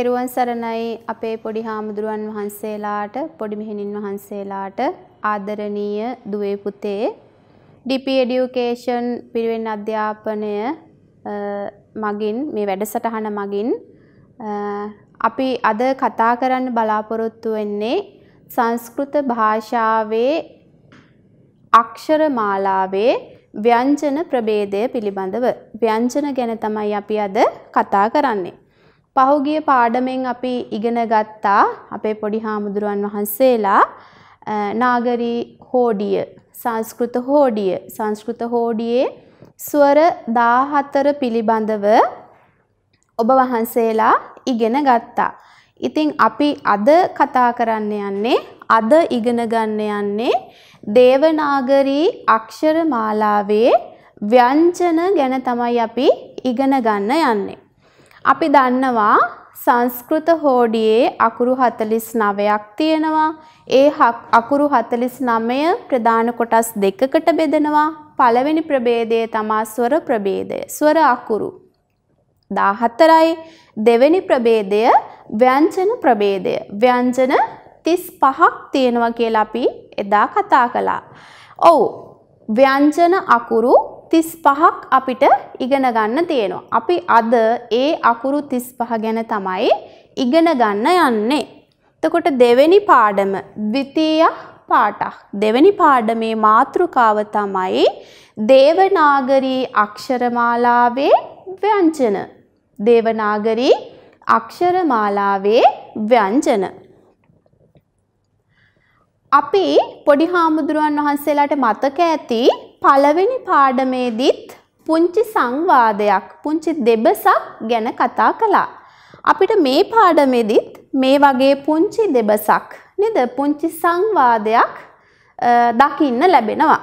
තෙරුවන් සරණයි අපේ පොඩි හාමුදුරුවන් වහන්සේලාට පොඩි මෙහෙණින් වහන්සේලාට ආදරණීය දුවේ පුතේ DP Education පිරිවෙන් අධ්‍යාපනය මගින් මේ වැඩසටහන මගින් අපි අද කතා කරන්න බලාපොරොත්තු වෙන්නේ සංස්කෘත භාෂාවේ අක්ෂර මාලාවේ ව්‍යංජන ප්‍රභේදය පිළිබඳව ව්‍යංජන ගැන තමයි අපි අද කතා කරන්නේ. පහුගිය පාඩමෙන් අපි ඉගෙන ගත්තා අපේ පොඩි හාමුදුරුවන් වහන්සේලා නාගරී හෝඩිය සංස්කෘත හෝඩිය සංස්කෘත හෝඩියේ ස්වර 14 පිළිබඳව ඔබ වහන්සේලා ඉගෙන ගත්තා. ඉතින් අපි අද කතා කරන්න යන්නේ අද ඉගෙන ගන්න යන්නේ දේවනාගරී අක්ෂරමාලාවේ ව්‍යංජන ගැන තමයි අපි ඉගෙන ගන්න යන්නේ. අපි දන්නවා සංස්කෘත හෝඩියේ අකුරු 49ක් තියෙනවා. ඒ අකුරු 49 ප්‍රධාන කොටස් දෙකකට බෙදෙනවා. පළවෙනි ප්‍රභේදය තමයි ස්වර ප්‍රභේදය. ස්වර අකුරු 14යි. දෙවෙනි ප්‍රභේදය ව්‍යංජන ප්‍රභේදය. ව්‍යංජන 35ක් තියෙනවා කියලා අපි එදා කතා කළා. ඔව්. ව්‍යංජන අකුරු 35ක් අපිට ඉගෙන ගන්න තියෙනවා. අපි අද ඒ අකුරු 35 ගැන තමයි ඉගෙන ගන්න යන්නේ. එතකොට දෙවෙනි පාඩම ද්විතීය පාඩක්. දෙවෙනි පාඩමේ මාතෘකාව තමයි දේවනාගරී අක්ෂරමාලාවේ ව්‍යංජන. දේවනාගරී අක්ෂරමාලාවේ ව්‍යංජන. අපි පොඩි හාමුදුරුවන් වහන්සේලාට මතක ඇති පළවෙනි පාඩමේදීත් පුංචි සංවාදයක් පුංචි දෙබසක් ගැන කතා කළා. අපිට මේ පාඩමේදීත් මේ වගේ පුංචි දෙබසක් නේද පුංචි සංවාදයක් දකින්න ලැබෙනවා.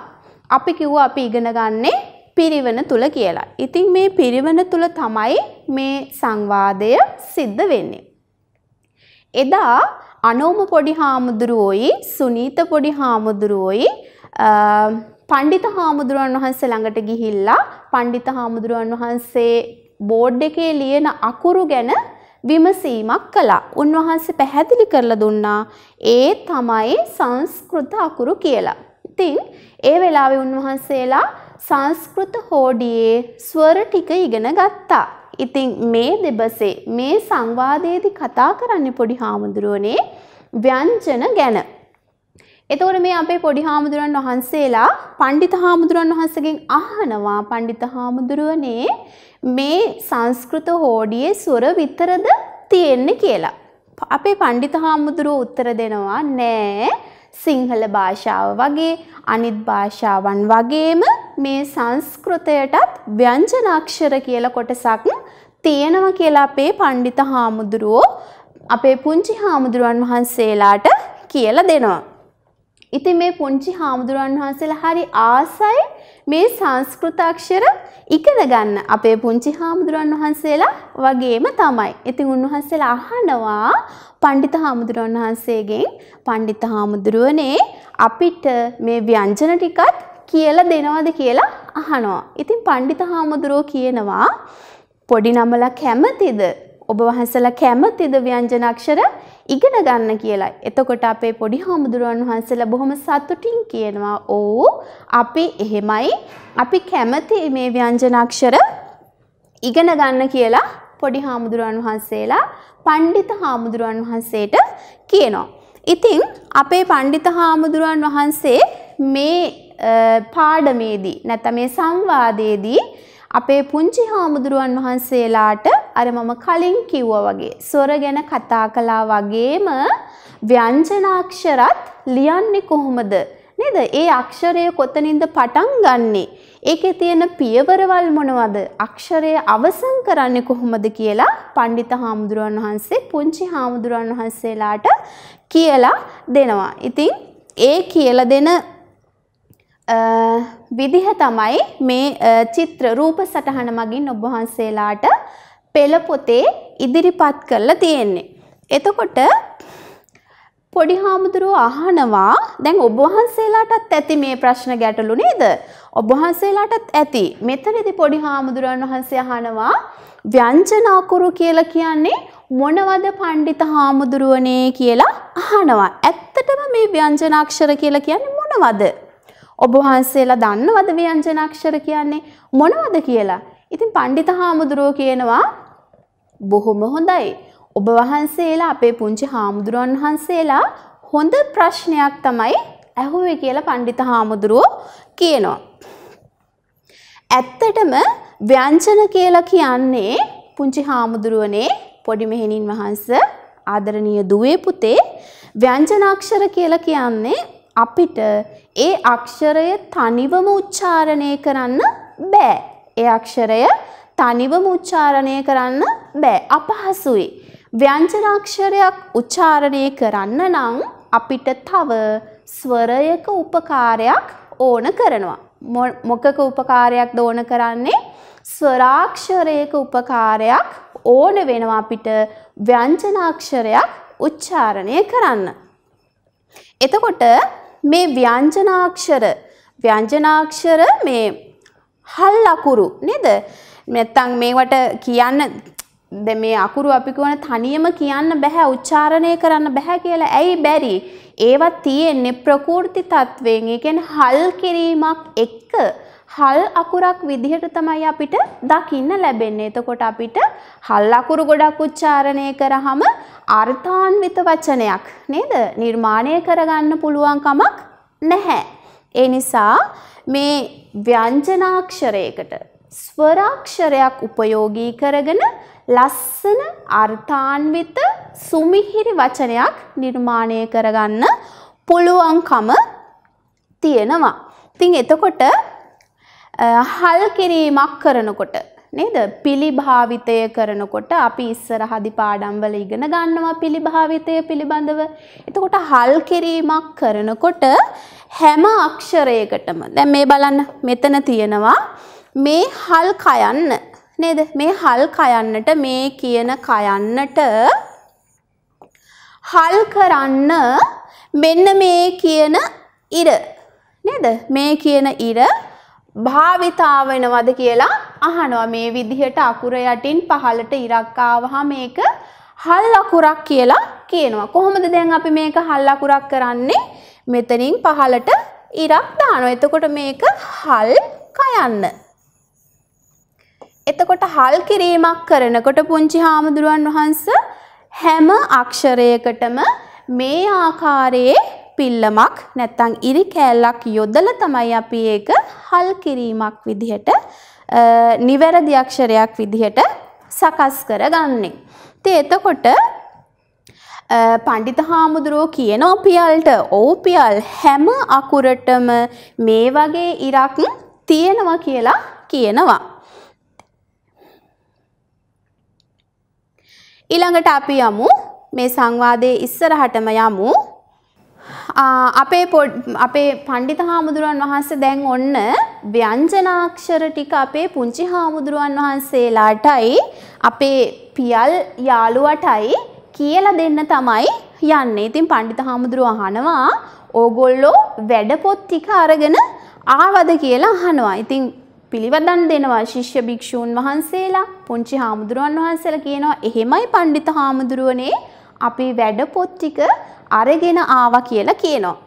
අපි කිව්වා අපි ඉගෙන ගන්නේ පිරිවන තුල කියලා. ඉතින් මේ පිරිවන තුල තමයි මේ සංවාදය සිද්ධ වෙන්නේ. එදා අනෝම පොඩි හාමුදුරුවෝයි සුනීත පොඩි හාමුදුරුවෝයි පණ්ඩිත හාමුදුරුවන් වහන්සේ ළඟට ගිහිල්ලා පණ්ඩිත හාමුදුරුවන් වහන්සේ බෝඩ් එකේ ලියන අකුරු ගැන විමසීමක් කළා. උන්වහන්සේ පැහැදිලි කරලා දුන්නා ඒ තමයි සංස්කෘත අකුරු කියලා. ඉතින් ඒ වෙලාවේ උන්වහන්සේලා සංස්කෘත හෝඩියේ ස්වර ටික ඉගෙන ගත්තා. ඉතින් මේ දෙබසේ මේ සංවාදයේදී කතා කරන්නේ පොඩි හාමුදුරුවනේ ව්‍යංජන ගැන. එතකොට මේ අපේ පොඩි හාමුදුරන් වහන්සේලා පණ්ඩිත හාමුදුරන් වහන්සේගෙන් අහනවා පණ්ඩිත හාමුදුරුවනේ මේ සංස්කෘත හෝඩියේ ස්වර විතරද තියෙන්නේ කියලා. අපේ පණ්ඩිත හාමුදුරුව උත්තර දෙනවා නෑ සිංහල භාෂාව වගේ අනිත් භාෂාවන් වගේම මේ සංස්කෘතයටත් ව්‍යංජනාක්ෂර කියලා කොටසක් තියෙනවා කියලා අපේ පණ්ඩිත හාමුදුරුවෝ අපේ පුංචි හාමුදුරුවන් වහන්සේලාට කියලා දෙනවා. ඉතින් මේ පුංචි හාමුදුරන් වහන්සේලා හරි ආසයි මේ සංස්කෘතාක්ෂර ඉගෙන ගන්න. අපේ පුංචි හාමුදුරන් වහන්සේලා වගේම තමයි. ඉතින් උන්වහන්සේලා අහනවා පඬිත හාමුදුරන් වහන්සේගෙන් පඬිත හාමුදුරුවනේ අපිට මේ ව්‍යංජන ටිකත් කියලා දෙනවද කියලා අහනවා. ඉතින් පඬිත හාමුදුරුව කියනවා පොඩි නමලා කැමතිද? ඔබ වහන්සේලා කැමතිද ව්‍යංජන අක්ෂර ඉගෙන ගන්න කියලයි. එතකොට අපේ පොඩි හාමුදුරුවන් වහන්සේලා බොහොම සතුටින් කියනවා "ඕ අපි එහෙමයි අපි කැමති මේ ව්‍යංජනාක්ෂර ඉගෙන ගන්න කියලා" පොඩි හාමුදුරුවන් වහන්සේලා පණ්ඩිත හාමුදුරුවන් වහන්සේට කියනවා. ඉතින් අපේ පණ්ඩිත හාමුදුරුවන් වහන්සේ මේ පාඩමේදී නැත්නම් මේ සංවාදයේදී අපේ පුංචි හාමුදුරුවන් වහන්සේලාට අර මම කලින් කිව්වා වගේ ස්වර ගැන කතා කළා වගේම ව්‍යංජනාක්ෂරත් ලියන්නේ කොහොමද නේද? ඒ අක්ෂරය කොතනින්ද පටන් ගන්නෙ? ඒකේ තියෙන පියවරවල් මොනවද? අක්ෂරය අවසන් කරන්නේ කොහොමද කියලා පඬිත හාමුදුරුවන් වහන්සේ පුංචි හාමුදුරුවන් වහන්සේලාට කියලා දෙනවා. ඉතින් ඒ කියලා දෙන විදිහ තමයි මේ චිත්‍ර රූප සටහන මගින් ඔබවහන්සේලාට පෙළපොතේ ඉදිරිපත් කරලා තියෙන්නේ. එතකොට පොඩි හාමුදුරුව අහනවා දැන් ඔබවහන්සේලාටත් ඇති මේ ප්‍රශ්න ගැටලු නේද? ඔබවහන්සේලාටත් ඇති. මෙතනදි පොඩි හාමුදුරුවන් වහන්සේ අහනවා ව්‍යංජන අකුරු කියලා කියන්නේ මොනවද පණ්ඩිත හාමුදුරුවනේ කියලා අහනවා. ඇත්තටම මේ ව්‍යංජනාක්ෂර කියලා කියන්නේ මොනවද? ඔබ වහන්සේලා දන්නවද ව්‍යංජනාක්ෂර කියන්නේ මොනවද කියලා? ඉතින් පඬිත හාමුදුරුවෝ කියනවා බොහොම හොඳයි. ඔබ වහන්සේලා අපේ පුංචි හාමුදුරුවන් වහන්සේලා හොඳ ප්‍රශ්නයක් තමයි ඇහුවේ කියලා පඬිත හාමුදුරුවෝ කියනවා. ඇත්තටම ව්‍යංජන කියලා කියන්නේ පුංචි හාමුදුරුවනේ පොඩි මෙහෙණින් වහන්ස ආදරණීය දුවේ පුතේ ව්‍යංජනාක්ෂර කියලා කියන්නේ අපිට ඒ අක්ෂරය තනිවම උච්චාරණය කරන්න බෑ. ඒ අක්ෂරය තනිවම උච්චාරණය කරන්න බෑ. අපහසුයි. ව්‍යංජනාක්ෂරයක් උච්චාරණය කරන්න නම් අපිට තව ස්වරයක උපකාරයක් ඕන කරනවා. මොකක උපකාරයක්ද ඕන කරන්නේ? ස්වරාක්ෂරයක උපකාරයක් ඕන වෙනවා අපිට ව්‍යංජනාක්ෂරයක් උච්චාරණය කරන්න. එතකොට මේ ව්‍යංජනාක්ෂර ව්‍යංජනාක්ෂර මේ හල් අකුරු නේද නැත්තං මේවට කියන්න ද මේ අකුරු අපි කියන තනියම කියන්න බැහැ උච්චාරණය කරන්න බැහැ කියලා ඇයි බැරි ඒවත් තියෙන්නේ ප්‍රකෘති තත්ත්වයෙන් ඒ කියන්නේ හල් කිරීමක් එක්ක හල් අකුරක් විදිහට තමයි අපිට දකින්න ලැබෙන්නේ. එතකොට අපිට හල් අකුරු ගොඩක් උච්චාරණය කරාම අර්ථාන්විත වචනයක් නේද? නිර්මාණය කරගන්න පුළුවන් කමක් නැහැ. ඒ නිසා මේ ව්‍යංජනාක්ෂරයකට ස්වරාක්ෂරයක් උපයෝගී කරගෙන ලස්සන අර්ථාන්විත සුමිහිරි වචනයක් නිර්මාණය කරගන්න පුළුවන්කම තියෙනවා. ඉතින් එතකොට හල් කිරීමක් කරනකොට නේද පිළිභාවිතය කරනකොට අපි ඉස්සරහදි පාඩම්වල ඉගෙන ගන්නවා පිළිභාවිතය පිළිබඳව. එතකොට හල් කිරීමක් කරනකොට හැම අක්ෂරයකටම දැන් මේ බලන්න මෙතන තියෙනවා මේ හල් කයන්න නේද මේ හල් කයන්නට මේ කියන කයන්නට හල් කරන්න මෙන්න මේ කියන ඉර නේද මේ කියන ඉර භාවිතා වෙනවද කියලා අහනවා මේ විදිහට අකුර යටින් පහළට ඉරක් ආවහා මේක හල් අකුරක් කියලා කියනවා. කොහොමද දැන් අපි මේක හල් අකුරක් කරන්නේ? මෙතනින් පහළට ඉරක් දානවා. එතකොට මේක හල් කයන්න. එතකොට හල් කිරීමක් කරනකොට පුංචි හාමුදුරුවන් වහන්සේ හැම අක්ෂරයකටම මේ ආකාරයේ පිල්ලමක් නැත්තං ඉරි කෑල්ලක් යොදල තමයි අපි ඒක හල් කිරීමක් විදිහට නිවැරදි අක්ෂරයක් විදිහට සකස් කර ගන්නේ. ති එතකොට පණ්ඩිත හාමුදුරුවෝ කියන ඔපියල්ට ඕපියල් හැම අකුරටම මේ වගේ ඉරක් තියෙනවා කියලා කියනවා. ඊළඟට අපි යමු මේ සංවාදයේ ඉස්සරහටම යමු අපේ අපේ පණ්ඩිත හාමුදුරුවන් වහන්සේ දැන් ඔන්න ව්‍යංජනාක්ෂර ටික අපේ පුංචි හාමුදුරුවන් වහන්සේලාටයි අපේ පියල් යාළුවටයි කියලා දෙන්න තමයි යන්නේ. ඉතින් පණ්ඩිත හාමුදුරුව අහනවා ඕගොල්ලෝ වැඩපොත් ටික අරගෙන ආවද කියලා අහනවා. ඉතින් පිළිවදන් දෙනවා ශිෂ්‍ය භික්ෂූන් වහන්සේලා පුංචි හාමුදුරුවන් වහන්සේලා කියනවා එහෙමයි පණ්ඩිත හාමුදුරුවනේ අපි වැඩ පොත් ටික අරගෙන ආවා කියලා කියනවා.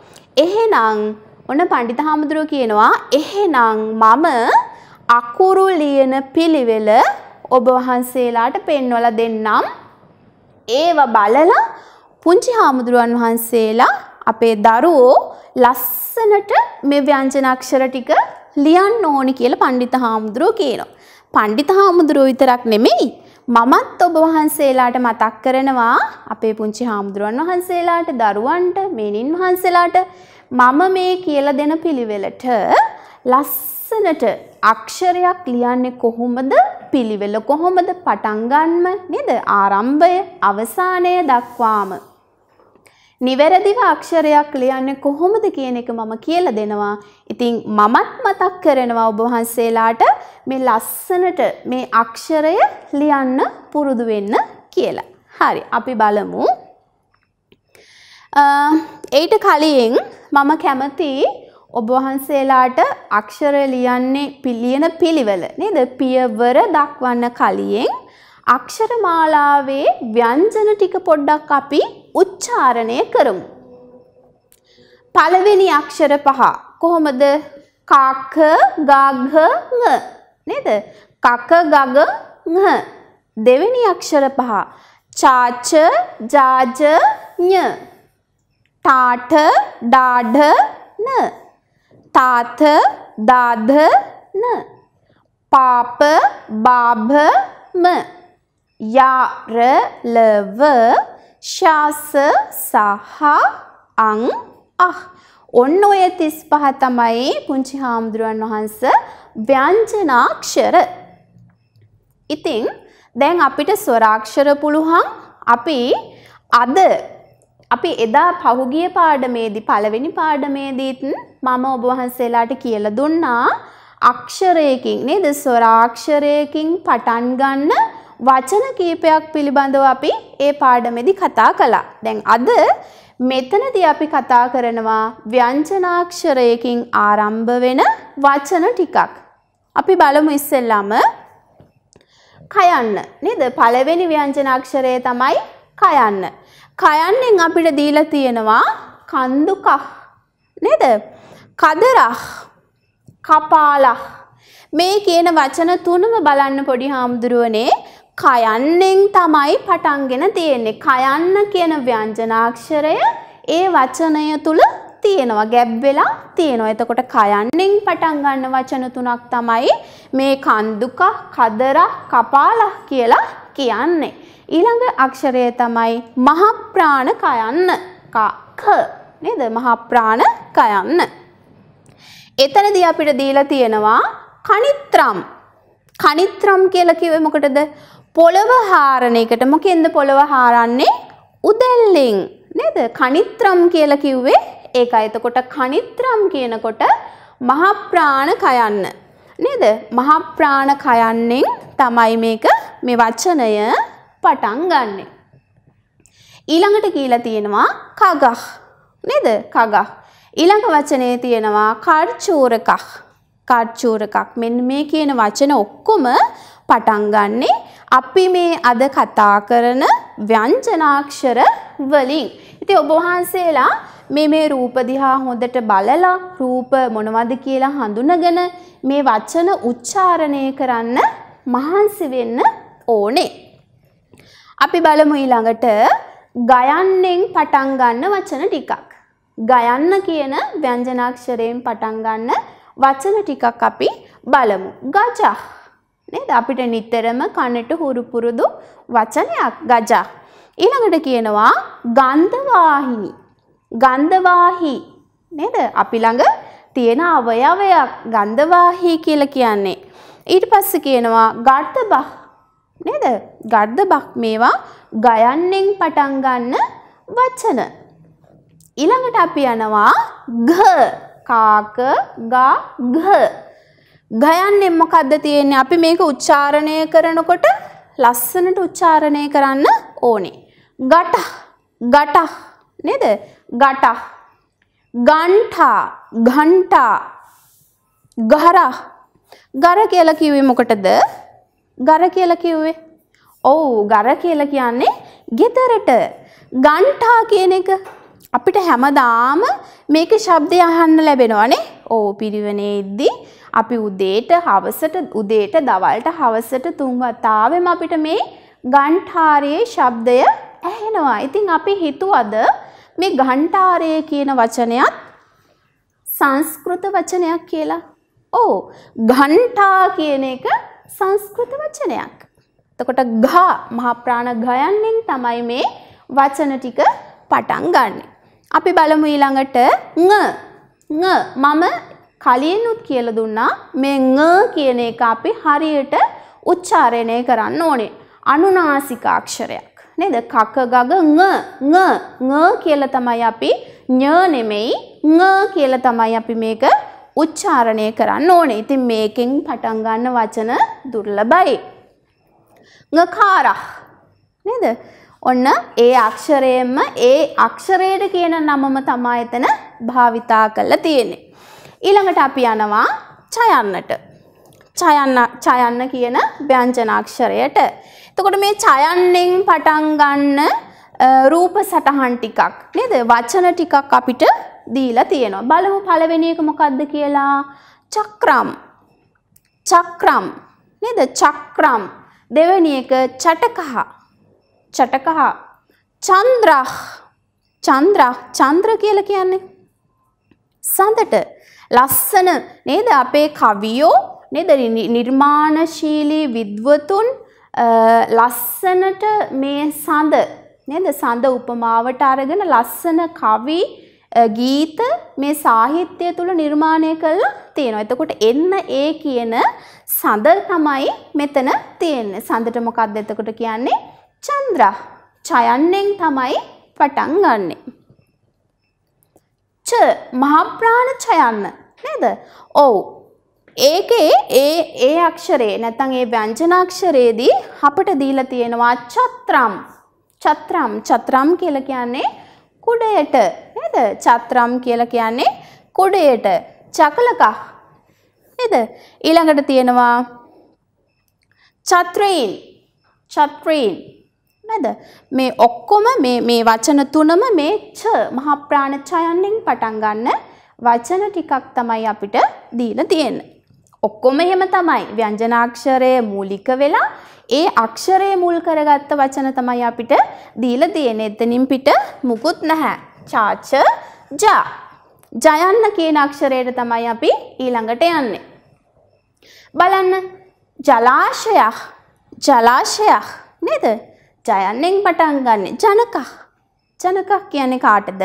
එහෙනම් ඔන්න පණ්ඩිත හාමුදුරුව කියනවා එහෙනම් මම අකුරු ලියන පිළිවෙල ඔබ වහන්සේලාට පෙන්වලා දෙන්නම්. ඒව බලලා පුංචි හාමුදුරුවන් වහන්සේලා අපේ දරුවෝ ලස්සනට මේ ව්‍යංජන අක්ෂර ටික ලියන්න ඕනි කියලා පණ්ඩිත හාමුදුරුව කියනවා. පණ්ඩිත හාමුදුරුව විතරක් නෙමෙයි මමත් ඔබ වහන්සේලාට මතක් කරනවා අපේ පුංචි හාමුදුරුවන් වහන්සේලාට දරුවන්ට මෙනින් වහන්සේලාට මම මේ කියලා දෙන පිළිවෙලට ලස්සනට අක්ෂරයක් ලියන්නේ කොහොමද පිළිවෙල කොහොමද පටන් ගන්නම නේද ආරම්භය අවසානය දක්වාම නිවැරදිව අක්ෂරයක් ලියන්න කොහොමද කියන එක මම කියලා දෙනවා. ඉතින් මමත් මතක් කරනවා ඔබ වහන්සේලාට මේ ලස්සනට මේ අක්ෂරය ලියන්න පුරුදු වෙන්න කියලා. හරි, අපි බලමු. ඒට කලින් මම කැමති ඔබ වහන්සේලාට අක්ෂර ලියන්නේ පිළියන පිළිවෙල නේද? පියවර දක්වන්න කලින් අක්ෂර මාලාවේ ව්‍යංජන ටික පොඩ්ඩක් අපි උච්චාරණය කරමු. පළවෙනි අක්ෂර පහ කොහොමද? කක ගග ङ නේද? කක ගග ङ දෙවෙනි අක්ෂර පහ චාච ජාජ ඤ ටාඨ ඩාඩ න තාත දාධ න පාප බාභ ම යාර ලව ශාස සහ අං අහ. ඔන්න ඔය 35 තමයි පුංචි හාමුදුරුවන් වහන්ස ව්‍යංජනාක්ෂර. ඉතින් දැන් අපිට ස්වරාක්ෂර පුළුවන් අපි අද අපි එදා පහුගිය පාඩමේදී පළවෙනි පාඩමේදීත් මම ඔබ වහන්සේලාට කියලා දුන්නා අක්ෂරයකින් නේද ස්වරාක්ෂරයකින් පටන් ගන්න වචන කීපයක් පිළිබඳව අපි ඒ පාඩමේදී කතා කළා. දැන් අද මෙතනදී අපි කතා කරනවා ව්‍යංජනාක්ෂරයකින් ආරම්භ වෙන වචන ටිකක්. අපි බලමු ඉස්සෙල්ලාම කයන්න නේද? පළවෙනි ව්‍යංජනාක්ෂරය තමයි කයන්න. කයන්නෙන් අපිට දීලා තියෙනවා කන්දුකහ නේද? කදරහ කපාලහ මේ කියන වචන තුනම බලන්න පොඩි හාමුදුරුවනේ කයන්නෙන් තමයි පටන්ගෙන තියෙන්නේ. කයන්න කියන ව්‍යංජනාක්ෂරය ඒ වචනය තුල තියෙනවා ගැබ් වෙලා තියෙනවා. එතකොට කයන්නෙන් පටන් ගන්න වචන තුනක් තමයි මේ කන්දුක, කදර, කපාල කියලා කියන්නේ. ඊළඟ අක්ෂරය තමයි මහප්‍රාණ කයන්න. ක නේද? මහප්‍රාණ කයන්න. එතනදී අපිට දීලා තියෙනවා කනිත්‍රම්. කනිත්‍රම් කියලා කිව්වේ මොකටද? පොළව හාරණ එකට මොකෙන්ද පොළව හාරන්නේ උදැල්ලෙන් නේද? කනිත්‍රම් කියලා කිව්වේ ඒකයි. එතකොට කනිත්‍රම් කියනකොට මහ ප්‍රාණ කයන්න නේද? මහ ප්‍රාණ කයන්නෙන් තමයි මේක මේ වචනය පටන් ගන්නෙ. ඊළඟට කියලා තියෙනවා කගහ නේද? කගහ. ඊළඟ වචනේ තියෙනවා කර්චූරකක්. කර්චූරකක්. මෙන්න මේ කියන වචන ඔක්කොම පටන් ගන්නේ අපි මේ අද කතා කරන ව්‍යංජනාක්ෂර වලින්. ඉතින් ඔබ වහන්සේලා මේ මේ රූප දිහා හොඳට බලලා රූප මොනවද කියලා හඳුනගෙන මේ වචන උච්චාරණය කරන්න මහන්සි වෙන්න ඕනේ. අපි බලමු ඊළඟට ගයන්නෙන් පටන් ගන්න වචන ටිකක්. ගයන්න කියන ව්‍යංජනාක්ෂරයෙන් පටන් ගන්න වචන ටිකක් අපි බලමු. ගජහ නේද අපිට නිතරම කනට හුරු පුරුදු වචනයක් ගජා. ඊළඟට කියනවා ගන්ධවාහිනි. ගන්ධවාහි නේද? අපි ළඟ තියෙන අවයවයක් ගන්ධවාහි කියලා කියන්නේ. ඊට පස්සේ කියනවා ගර්ධබහ නේද? ගර්ධබහ මේවා ගයන්නෙන් පටන් ගන්න වචන. ඊළඟට අපි යනවා ග කාක ගා ගහ ගයන්නේ මොකක්ද තියෙන්නේ අපි මේක උච්චාරණය කරනකොට ලස්සනට උච්චාරණය කරන්න ඕනේ. ගට ගට නේද? ගට ගණ්ඨා ඝණ්ඨා ගහර ගර කියලා කිව්වේ මොකටද? ගර කියලා කිව්වේ. ඔව් ගර කියලා කියන්නේ ගෙදරට. ගණ්ඨා කියන එක අපිට හැමදාම මේකේ ශබ්දය අහන්න ලැබෙනවානේ. ඕ පිරිවෙනේදී අපි උදේට හවසට උදේට දවල්ට හවසට තුන්වතාවෙම අපිට මේ ගණ්ඨාරයේ ශබ්දය ඇහෙනවා. ඉතින් අපි හිතුවද මේ ගණ්ඨාරය කියන වචනයත් සංස්කෘත වචනයක් කියලා. ඕ ගණ්ඨා කියන එක සංස්කෘත වචනයක්. එතකොට ගහ මහා ප්‍රාණ ගයන්නෙන් තමයි මේ වචන ටික පටන් ගන්නෙ. අපි බලමු ඊළඟට ङ ङ මම කලිනුත් කියලා දුන්නා මේ ङ කියන එක අපි හරියට උච්චාරණය කරන්න ඕනේ. අනුනාසිකාක්ෂරයක්. නේද? කක ගග ङ ङ ङ කියලා තමයි අපි ඤ නෙමෙයි ङ කියලා තමයි අපි මේක උච්චාරණය කරන්න ඕනේ. ඉතින් මේකෙන් පටන් ගන්න වචන දුර්ලභයි. ඟකාරහ නේද? ඔන්න ඒ අක්ෂරයෙන්ම ඒ අක්ෂරයට කියන නමම තමයි එතන භාවිතා කරලා තියෙන්නේ. ඊළඟට අපි යනවා චයන්නට. චයන්න චයන්න කියන ව්‍යංජනාක්ෂරයට. එතකොට මේ චයන්නෙන් පටන් ගන්න රූප සටහන් ටිකක් නේද? වචන ටිකක් අපිට දීලා තියෙනවා. බලමු පළවෙනි එක මොකද්ද කියලා. චක්‍රම්. චක්‍රම්. නේද? චක්‍රම්. දෙවෙනි එක චටකහ. චටකහ. චන්ද්‍රහ. චන්ද්‍රහ. චන්ද්‍ර කියලා කියන්නේ සඳට ලස්සන නේද අපේ කවියෝ නේද නිර්මාණශීලී විද්වතුන් ලස්සනට මේ සඳ නේද සඳ උපමාවට අරගෙන ලස්සන කවි ගීත මේ සාහිත්‍ය තුළ නිර්මාණය කරලා තියෙනවා. එතකොට එන්න ඒ කියන සඳ තමයි මෙතන තියෙන්නේ. සඳට මොකක්ද එතකොට කියන්නේ? චන්ද්‍රා. චයන්ෙන් තමයි පටන් ගන්නෙ. ච මහප්‍රාණ චයන්න. නේද? ඔව්. ඒකේ ඒ ඒ අක්ෂරේ නැත්නම් ඒ ව්‍යංජනාක්ෂරයේදී අපට දීලා තියෙනවා චත්‍රම්. චත්‍රම් චත්‍රම් කියලා කියන්නේ කුඩයට නේද? චත්‍රම් කියලා කියන්නේ කුඩයට. චකලක නේද? ඊළඟට තියෙනවා චත්‍රේන්. චත්‍රේන් නේද? මේ ඔක්කොම මේ මේ වචන තුනම මේ ච මහා ප්‍රාණ ඡයන්ෙන් පටන් ගන්න වචන ටිකක් තමයි අපිට දීලා තියෙන්නේ. ඔක්කොම එහෙම තමයි. ව්‍යංජනාක්ෂරයේ මූලික වෙලා ඒ අක්ෂරයේ මුල් කරගත්ත වචන තමයි අපිට දීලා තියෙන්නේ. එතනින් පිට මුකුත් නැහැ. චාච ජා. ජයන්න කියන අක්ෂරයට තමයි අපි ඊළඟට යන්නේ. බලන්න ජලාශයක් ජලාශයක් නේද? ජයන්නෙන් පටන් ගන්න ජනකක් ජනකක් කියන්නේ කාටද?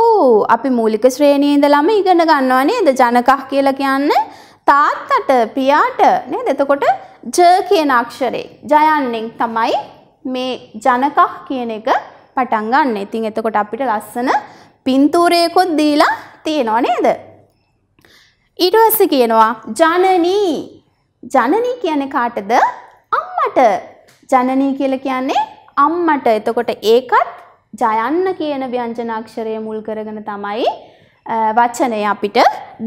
ඕ අපි මූලික ශ්‍රේණී ඉඳලම ඉගෙන ගන්නවා නේද ජනකහ කියලා කියන්නේ තාත්තට පියාට නේද එතකොට ජ කියන අක්ෂරේ ජයන්නෙන් තමයි මේ ජනකහ කියන එක පටන් ගන්න. ඉතින් එතකොට අපිට ලස්සන පින්තූරයකොත් දීලා තියෙනවා නේද? ඊට පස්සේ කියනවා ජනනී ජනනී කියන්නේ කාටද? අම්මට. ජනනී කියලා කියන්නේ අම්මට. එතකොට ඒකත් ජයන්න කියන ව්‍යංජනාක්ෂරය මුල් කරගෙන තමයි වචනය අපිට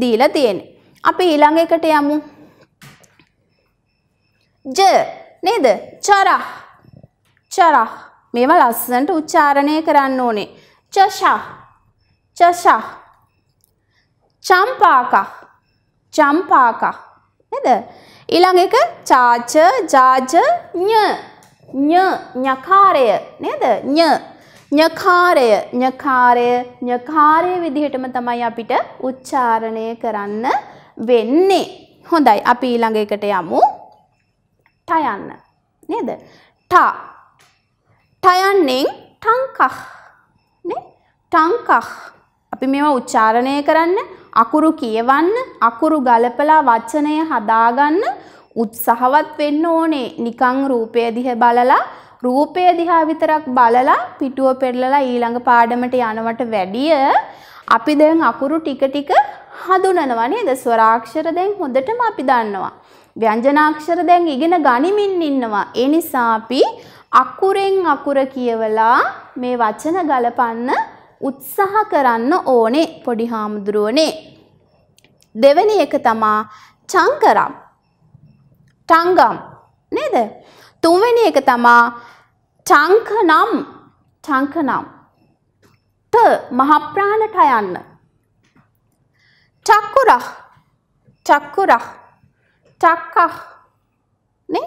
දීලා තියෙන්නේ. අපි ඊළඟ එකට යමු. ජ නේද? චරහ. චරහ. මේවා ලස්සනට උච්චාරණය කරන්න ඕනේ. චෂා. චෂා. චම්පාක. චම්පාක. නේද? ඊළඟ එක චාච ජාජ ඤ ඤ ඤකාරය නේද? ඤ ඥකාරය ඥකාරය ඥකාරය විදිහටම තමයි අපිට උච්චාරණය කරන්න වෙන්නේ. හොඳයි අපි ඊළඟ එකට යමු. ටයන්න. නේද? ටා. ටයන්නෙන් ටංකහ. නේ? ටංකහ. අපි මේවා උච්චාරණය කරන්න, අකුරු කියවන්න, අකුරු ගලපලා වචනය හදාගන්න උත්සාහවත් වෙන්න ඕනේ. නිකං රූපය දිහා බලලා රූපය දිහා විතරක් බලලා පිටුව පෙරලලා ඊළඟ පාඩමට යනවට වැඩිය අපි දැන් අකුරු ටික ටික හඳුනනවා නේද? ස්වරාක්ෂර දැන් හොඳටම අපි දන්නවා. ව්‍යංජනාක්ෂර දැන් ඉගෙන ගනිමින් ඉන්නවා. ඒ නිසා අපි අකුරෙන් අකුර කියවලා මේ වචන ගලපන්න උත්සාහ කරන්න ඕනේ පොඩි හාමුදුරුවනේ. දෙවෙනි එක තමා චංකරම්. ටංගම් නේද? තුන්වෙනි එක තමා චංක නම් චංක නම් ට මහප්‍රාණට යන්න චක්කුරහ චක්කුරහ චක්කහ නේ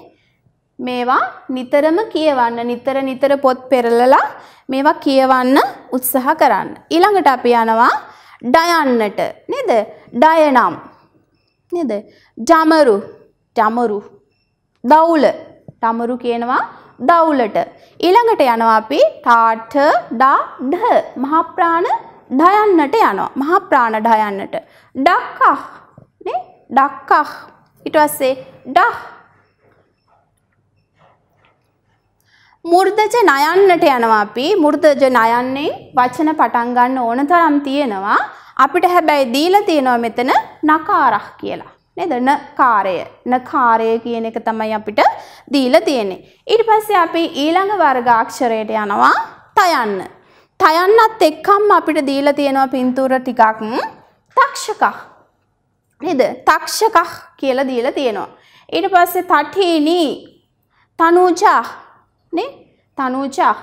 මේවා නිතරම කියවන්න නිතර නිතර පොත් පෙරලලා මේවා කියවන්න උත්සාහ කරන්න. ඊළඟට අපි යනවා ඩයන්නට නේද? ඩයනම් නේද? ජමරු ජමරු දවුල ටමරු කියනවා දවුලට. ඊළඟට යනවා අපි තාට ඩා ඩ මහා ප්‍රාණ ඩයන්නට යනවා. මහා ප්‍රාණ ඩයන්නට. ඩක්කහ නේ ඩක්කහ ඊට පස්සේ ඩහ මුර්ධජ නයන්නට යනවා අපි මුර්ධජ නයන්නේ වචන පටන් ගන්න ඕන තරම් තියෙනවා අපිට හැබැයි දීලා තියෙනවා මෙතන නකාරහ කියලා නේද? නකාරය. නකාරය කියන එක තමයි අපිට දීලා තියෙන්නේ. ඊට පස්සේ අපි ඊළඟ වර්ගාක්ෂරයට යනවා තයන්න. තයන්නත් එක්කම අපිට දීලා තියෙනවා පින්තූර ටිකක් තක්ෂක. නේද? තක්ෂක කියලා දීලා තියෙනවා. ඊට පස්සේ තටිනි තනුජා නේ? තනුජා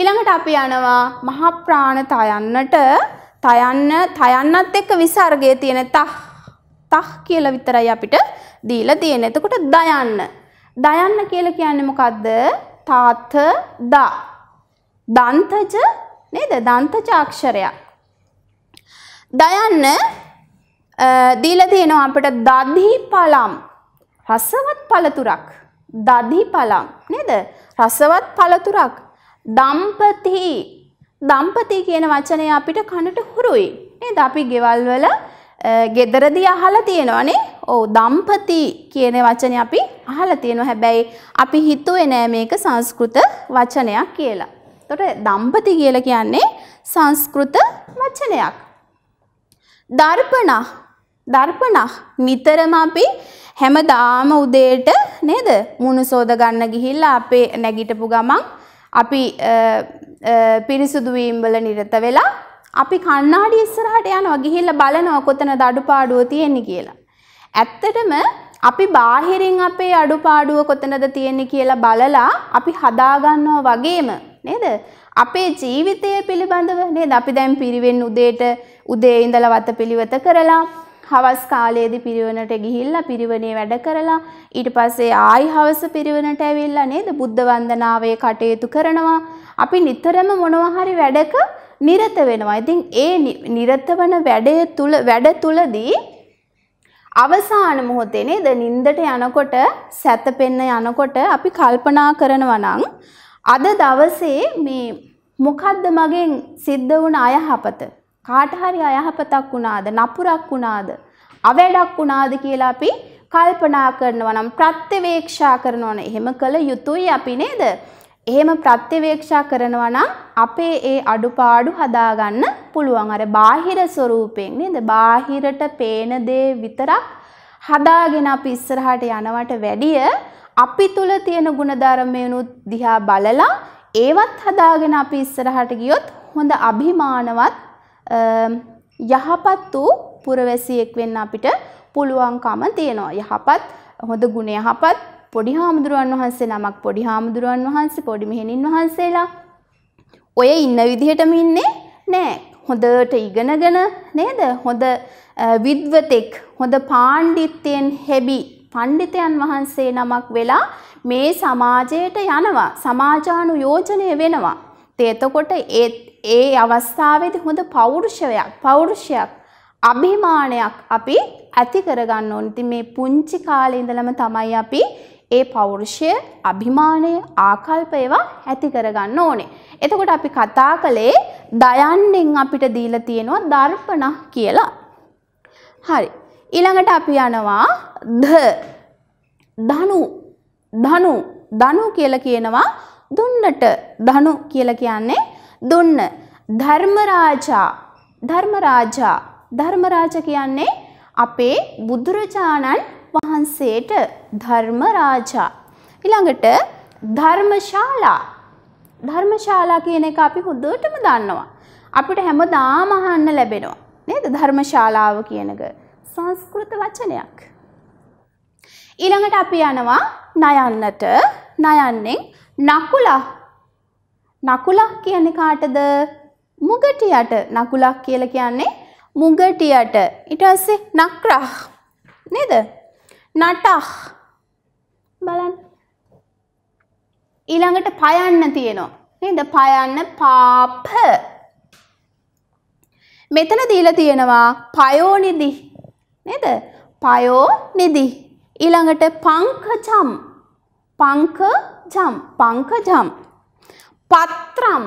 ඊළඟට අපි යනවා මහා ප්‍රාණ තයන්නට තයන්න තයන්නත් එක්ක විසර්ගයේ තියෙන තහ තහ කියලා විතරයි අපිට දීලා තියෙන. එතකොට දයන්න. දයන්න කියලා කියන්නේ මොකද්ද? තාත ද. දන්තජ නේද? දන්තජ අක්ෂරයක්. දයන්න දීලා තියෙනවා අපිට දදි පලම්. රසවත් පළතුරක්. දදි පලම් නේද? රසවත් පළතුරක්. දම්පති දම්පති කියන වචනය අපිට කනට හුරුයි. නේද? අපි ගෙවල් වල ගෙදරදී අහලා තියෙනවනේ. ඔව් දම්පති කියන වචනේ අපි අහලා තියෙනවා. හැබැයි අපි හිතුවේ නෑ මේක සංස්කෘත වචනයක් කියලා. එතකොට දම්පති කියලා කියන්නේ සංස්කෘත වචනයක්. දර්පණ දර්පණ නිතරම අපි හැමදාම උදේට නේද මුණු සෝද ගන්න ගිහිල්ලා අපේ නැගිටපු ගමන් අපි පිරිසුදු වීම් වල නිරත වෙලා අපි කණ්ණාඩි ඉස්සරහට යනවා ගිහිල්ලා බලනවා කොතනද අඩුපාඩුව තියෙන්නේ කියලා. ඇත්තටම අපි බාහිරින් අපේ අඩුපාඩුව කොතනද තියෙන්නේ කියලා බලලා අපි හදාගන්නවා වගේම නේද? අපේ ජීවිතය පිළිබඳව නේද? අපි දැන් පිරිවෙන් උදේට උදේ ඉඳලා වතපිළිවෙත කරලා හවස් කාලයේදී පිරිවෙනට ගිහිල්ලා පිරිවෙනේ වැඩ කරලා ඊට පස්සේ ආයි හවස පිරිවෙනට ඇවිල්ලා නේද බුද්ධ වන්දනාවේ කටයුතු කරනවා අපි නිතරම මොනවා හරි වැඩක නිරත වෙනවා. ඉතින් ඒ නිරත වන වැඩය තුල වැඩ තුලදී අවසාන මොහොතේ නේද නින්දට යනකොට සැතපෙන්න යනකොට අපි කල්පනා කරනවා නම් අද දවසේ මේ මොකද්ද මගෙන් සිද්ධ වුණ අයහපත? කාට හරි අයහපතක් වුණාද? නපුරක් වුණාද? අවැඩක් වුණාද කියලා අපි කල්පනා කරනවා නම් ප්‍රත්‍යවේක්ෂා කරනවා නම් එහෙම කළ යුතුයි අපි නේද? එහෙම ප්‍රත්‍යවේක්ෂා කරනවා නම් අපේ ඒ අඩුපාඩු හදාගන්න පුළුවන්. අර බාහිර ස්වරූපයෙන් නේද? බාහිරට පේන දේ විතරක් හදාගෙන අපි ඉස්සරහට යනවට වැඩිය අපි තුල තියෙන ಗುಣධර්මයනුත් දිහා බලලා ඒවත් හදාගෙන අපි ඉස්සරහට ගියොත් හොඳ අභිමානවත් යහපත් වූ පුරවැසියෙක් වෙන්න අපිට පුළුවන්කම තියෙනවා. යහපත් හොඳ ගුණ යහපත් පොඩි හාමුදුරුවන් වහන්සේ නමක් පොඩි හාමුදුරුවන් වහන්සේ පොඩි මෙහෙණින් වහන්සේලා ඔය ඉන්න විදිහටම ඉන්නේ නෑ හොඳට ඉගෙනගෙන නේද හොඳ විද්වතෙක් හොඳ පාණ්ඩිත්‍යයෙන් හැබි පණ්ඩිතයන් වහන්සේ නමක් වෙලා මේ සමාජයට යනවා සමාජානු යෝජනය වෙනවා තේතකොට ඒත් ඒ අවස්ථාවේද හොඳ පෞරුෂයක් පෞරුෂයක් අභිමානයක් අපි ඇති කරගන්න ඕන. ඉතින් මේ පුංචි කාලේ ඉඳලම තමයි අපි ඒ පෞරුෂය අභිමානය ආකල්ප ඒවා ඇති කරගන්න ඕනේ. එතකොට අපි කතා කළේ දයන්නෙන් අපිට දීලා තියෙනවා දර්පණ කියලා. හරි. ඊළඟට අපි යනවා ද ධනු ධනු ධනු කියලා කියනවා දුන්නට ධනු කියලා කියන්නේ දුන්න ධර්මරාජා ධර්මරාජා ධර්මරාජ කියන්නේ අපේ බුදුරජාණන් වහන්සේට ධර්මරාජා. ඊළඟට ධර්මශාලා. ධර්මශාලා කියන එක අපි හොඳටම දන්නවා. අපිට හැමදාම අහන්න ලැබෙනවා. නේද? ධර්මශාලාව කියන එක සංස්කෘත වචනයක්. ඊළඟට අපි යනවා නයන්නට. නයන්නේ නකුලා. නකුලක් කියන්නේ කාටද? මුගටියට. නකුලක් කියලා කියන්නේ මුගටියට. ඊට පස්සේ නක්රා. නේද? නටහ බලන්න ඊළඟට පයන්න තියෙනවා නේද පයන්න පාප මෙතන දීලා තියෙනවා පයෝ නිදි නේද පයෝ නිදි ඊළඟට පංකජම් පංකජම් පංකජම් පත්‍රම්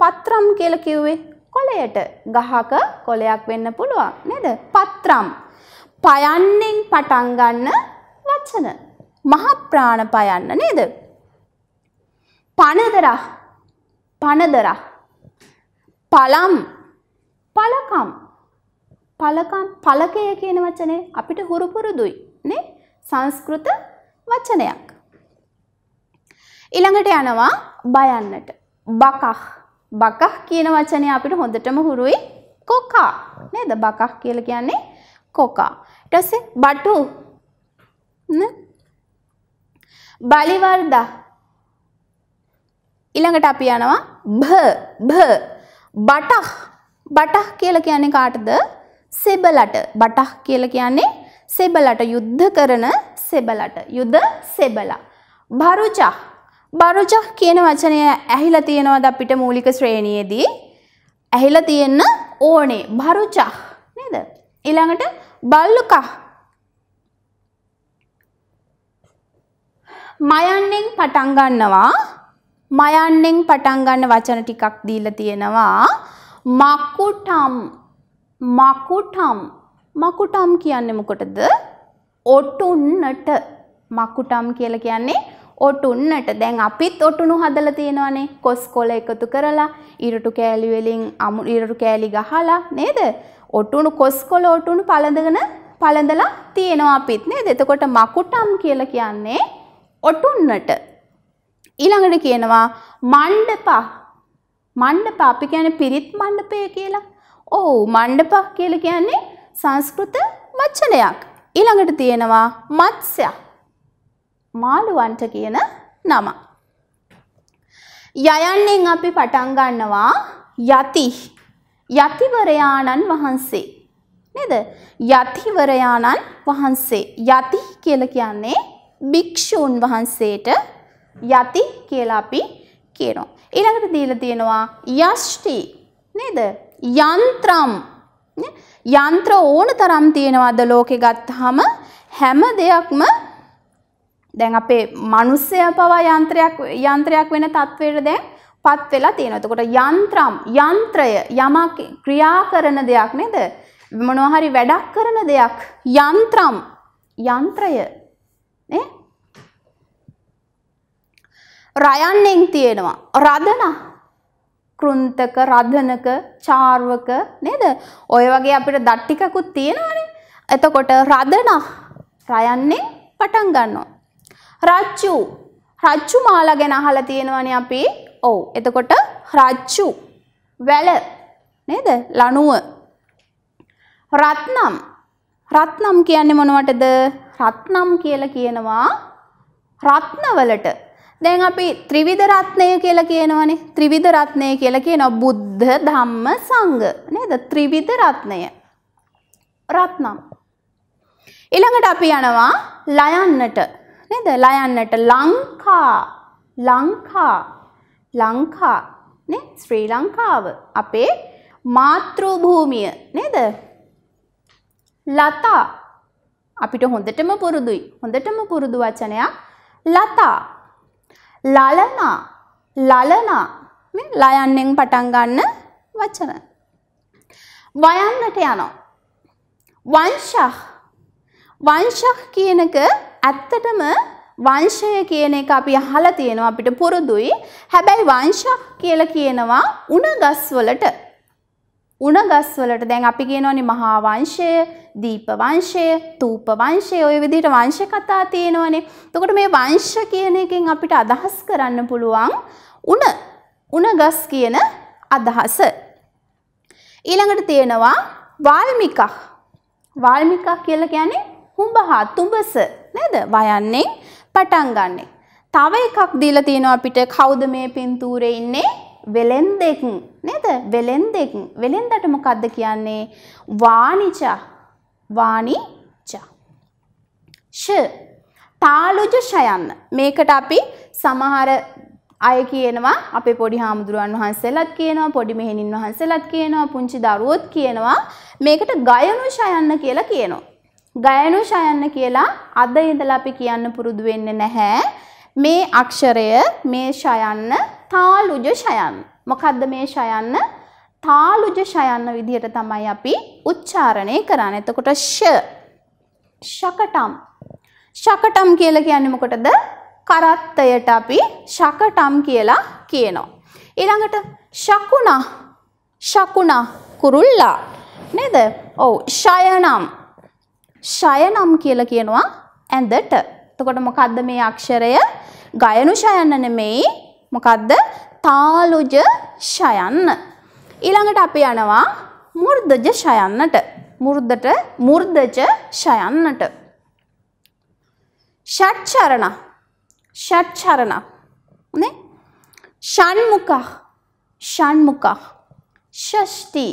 පත්‍රම් කියලා කිව්වේ කොළයට ගහක කොළයක් වෙන්න පුළුවන් නේද පත්‍රම් පයන්නෙන් පටන් ගන්න වචන. මහ ප්‍රාණ පයන්න නේද? පනදරා පනදරා පලම් පලකම් පලකම් පලකය කියන වචනේ අපිට හුරු පුරුදුයි නේ සංස්කෘත වචනයක් ඊළඟට යනවා බයන්නට බකහ බකහ කියන වචනේ අපිට හොඳටම හුරුයි කොකා නේද බකහ කියලා කියන්නේ කොකා. ඊට පස්සේ බටු න බලිවර්ධා ඊළඟට අපි යනවා භ භ බටහ බටහ කියලා කියන්නේ කාටද? සෙබලට. බටහ කියලා කියන්නේ සෙබලට යුද්ධ කරන සෙබලට. යුද සෙබලා. භරුජා. භරුජා කියන වචනය ඇහිලා තියෙනවද අපිට මූලික ශ්‍රේණියේදී? ඇහිලා තියෙන්න ඕනේ. භරුජා නේද? ඊළඟට බල්ලුකා මයන්නෙන් පටන් ගන්නවා මයන්නෙන් පටන් ගන්න වචන ටිකක් දීලා තියෙනවා මකුටම් මකුටම් මකුටම් කියන්නේ මොකටද ඔටුන්නට මකුටම් කියලා කියන්නේ ඔටුන්නට දැන් අපිත් ඔටුනු හදලා තියෙනවානේ කොස්කොල එකතු කරලා ඉරටු කෑලි වලින් අමු ඉරටු කෑලි ගහලා නේද ඔටුණු කොස්කොල ඔටුණු පළඳගෙන පළඳලා තියෙනවා අපිත් නේද? එතකොට මකුටම් කියලා කියන්නේ ඔටුන්නට. ඊළඟට කියනවා මණ්ඩපා. මණ්ඩපා අපි කියන්නේ පිරිත් මණ්ඩපය කියලා. ඔව් මණ්ඩපා කියලා කියන්නේ සංස්කෘත වචනයක්. ඊළඟට තියෙනවා මත්ස්‍ය. මාළුවන්ට කියන නම. යයන්ෙන් අපි පටන් ගන්නවා යති යතිවරයාණන් වහන්සේ. නේද? යතිවරයාණන් වහන්සේ. යති කියලා කියන්නේ භික්ෂූන් වහන්සේට යති කියලා අපි කියනවා. ඊළඟට දීලා තියෙනවා යෂ්ටි නේද? යන්ත්‍රම් යන්ත්‍ර ඕන තරම් තියෙනවද ලෝකේ ගත්තාම හැම දෙයක්ම දැන් අපේ මිනිස්සයා පවා යන්ත්‍රයක් යන්ත්‍රයක් වෙන තත්වයට දැන් පත් වෙලා තියෙනවා. එතකොට යන්ත්‍රම් යන්ත්‍රය යමක් ක්‍රියා කරන දෙයක් නේද? මොනවා හරි වැඩක් කරන දෙයක් යන්ත්‍රම් යන්ත්‍රය නේ? රයන්නෙන් තියෙනවා. රදන කෘන්තක රදනක චාර්වක නේද? ඔය වගේ අපිට දත් ටිකකුත් තියෙනවානේ. එතකොට රදන රයන්නෙන් පටන් ගන්නවා. රච්චු රච්චු මාලා ගැන අහලා තියෙනවනේ අපි ඔව් එතකොට රච්චු වැල නේද ලණුව රත්නම් රත්නම් කියන්නේ මොනවටද රත්නම් කියලා කියනවා රත්නවලට දැන් අපි ත්‍රිවිධ රත්නය කියලා කියනවනේ ත්‍රිවිධ රත්නය කියලා කියනවා බුද්ධ ධම්ම සංඝ නේද ත්‍රිවිධ රත්නය රත්නම් ඊළඟට අපි යනවා ලයන්නට නේද ලයන්නට ලංකා ලංකා ලංකා නේ ශ්‍රී ලංකාව අපේ මාතෘ භූමිය නේද? ලතා අපිට හොඳටම පුරුදුයි. හොඳටම පුරුදු වචනයක් ලතා. ලලනා ලලනා මේ ලයන්ෙන් පටන් ගන්න වචන. වයන්නට යනවා. වංශහ වංශහ කියනක ඇත්තටම වංශය කියන එක අපි අහලා තියෙනවා අපිට පුරුදුයි. හැබැයි වංශ කියලා කියනවා උණ ගස්වලට. උණ ගස්වලට දැන් අපි කියනවනේ මහා වංශය, දීප වංශය, තූප වංශය ওই විදිහට වංශ කතා තියෙනවනේ. එතකොට මේ වංශ කියන එකෙන් අපිට අදහස් කරන්න පුළුවන් උණ උණ ගස් කියන අදහස. ඊළඟට තියෙනවා වාල්මිකා. වාල්මිකා කියලා කියන්නේ හුඹහා තුඹස නේද? වයන්නේ පටන් ගන්නෙ. තව එකක් දීලා තියෙනවා අපිට කවුද මේ පින්තූරේ ඉන්නේ? වෙලෙන්දෙක් නේද? වෙලෙන්දෙක්. වෙලෙන්දට මොකද්ද කියන්නේ? වාණිජ. වාණිජ. ෂ. තාලුජ ෂයන්න. මේකට අපි සමහර අය කියනවා අපේ පොඩි හාමුදුරුවන් වහන්සේලාත් කියනවා පොඩි මෙහෙණින් වහන්සේලාත් කියනවා පුංචි දරුවොත් කියනවා මේකට ගයනු ෂයන්න කියලා කියනවා ගයනු ශයන්න කියලා අද ඉඳලා අපි කියන්න පුරුදු වෙන්නේ නැහැ. මේ අක්ෂරය මේ ශයන්න තාලුජ ශයන්. මොකද්ද මේ ශයන්න? තාලුජ ශයන්න විදිහට තමයි අපි උච්චාරණය කරන්නේ. එතකොට ෂ ශකටම් ශකටම් කියලා කියන්නේ මොකටද? කරත්තයට අපි ශකටම් කියලා කියනවා. ඊළඟට ශකුණා ශකුණා කුරුල්ලා නේද? ඔව් ශයනම් ෂය නම් කියලා කියනවා ඇඳට. එතකොට මොකද්ද මේ අක්ෂරය? ගයනු ෂයන්න නෙමෙයි. මොකද්ද? තාලුජ ෂයන්න. ඊළඟට අපි යනවා මුර්ධජ ෂයන්නට. මුර්ධට මුර්ධජ ෂයන්නට. ෂට්චරණ. ෂට්චරණ. නේ? ෂණ්මුඛ. ෂණ්මුඛ. ෂෂ්ටි.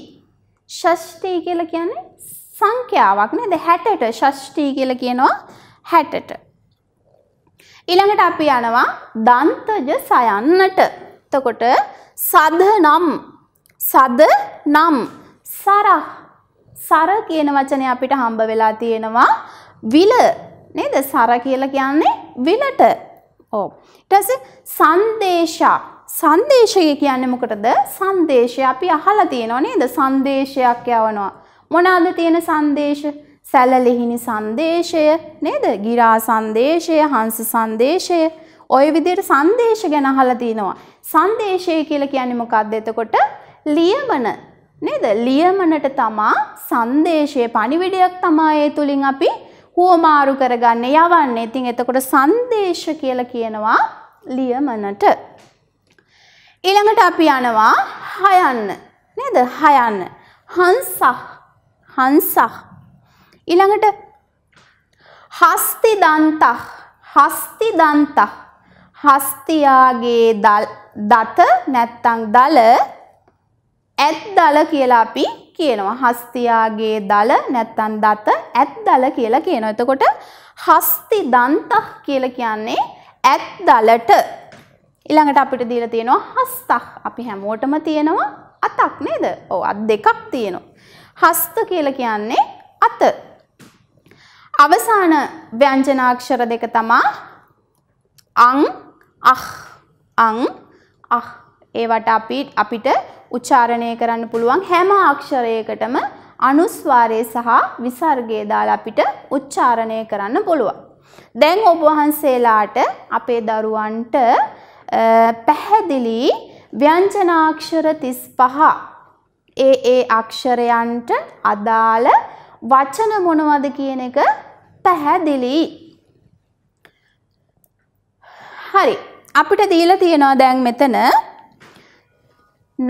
ෂෂ්ටි කියලා කියන්නේ සංඛ්‍යාවක් නේද 60ට ෂෂ්ටි කියලා කියනවා 60ට. ඊළඟට අපි යනවා දන්තජ සයන්නට. එතකොට සද නම් සද නම් සරහ සර කියන වචනේ අපිට හම්බ වෙලා තියෙනවා විල නේද සර කියලා කියන්නේ විලට. ඕ. ඊට පස්සේ සංදේශා සංදේශය කියන්නේ මොකටද? සංදේශය අපි අහලා තියෙනවා නේද? සංදේශයක් යවනවා. මොනාද තියෙන සංදේශ? සැලලිහිණි සංදේශය නේද? ගිරා සංදේශය, හංස සංදේශය. ওই විදිහට සංදේශ ගැන අහලා තිනවා. සංදේශය කියලා කියන්නේ මොකක්ද එතකොට? ලියමන නේද? ලියමනට තමා සංදේශය පණිවිඩයක් තමා ඒ තුලින් අපි හුවමාරු කරගන්න යවන්නේ. ඉතින් එතකොට සංදේශ කියලා කියනවා ලියමනට. ඊළඟට අපි යනවා හයන්න. නේද? හයන්න. හංසහ හංසහ. ඊළඟට හස්ති දන්තහ හස්ති දන්තහ හස්තියාගේ දත නැත්තං දල ඇත් දල කියලා අපි කියනවා හස්තියාගේ දල නැත්තම් දත ඇත් දල කියලා කියනවා. එතකොට හස්ති දන්තහ කියලා කියන්නේ ඇත් දලට. ඊළඟට අපිට දීලා තියෙනවා හස්තක්. අපි හැමෝටම තියෙනවා අතක් නේද? ඔව් අත් දෙකක් තියෙනවා. හස්ත කියලා කියන්නේ අත. අවසාන ව්‍යංජනාක්ෂර දෙක තමා අං අහ් අං අහ් ඒවට අපි අපිට උච්චාරණය කරන්න පුළුවන් හැම අක්ෂරයකටම අනුස්වාරය සහ විසර්ගය දාලා අපිට උච්චාරණය කරන්න පුළුවන්. දැන් ඔබ වහන්සේලාට අපේ දරුවන්ට පැහැදිලි ව්‍යංජනාක්ෂර 35 ඒ ඒ අක්ෂරයන්ට අදාළ වචන මොනවද කියන එක පැහැදිලි. හරි. අපිට දීලා තියෙනවා දැන් මෙතන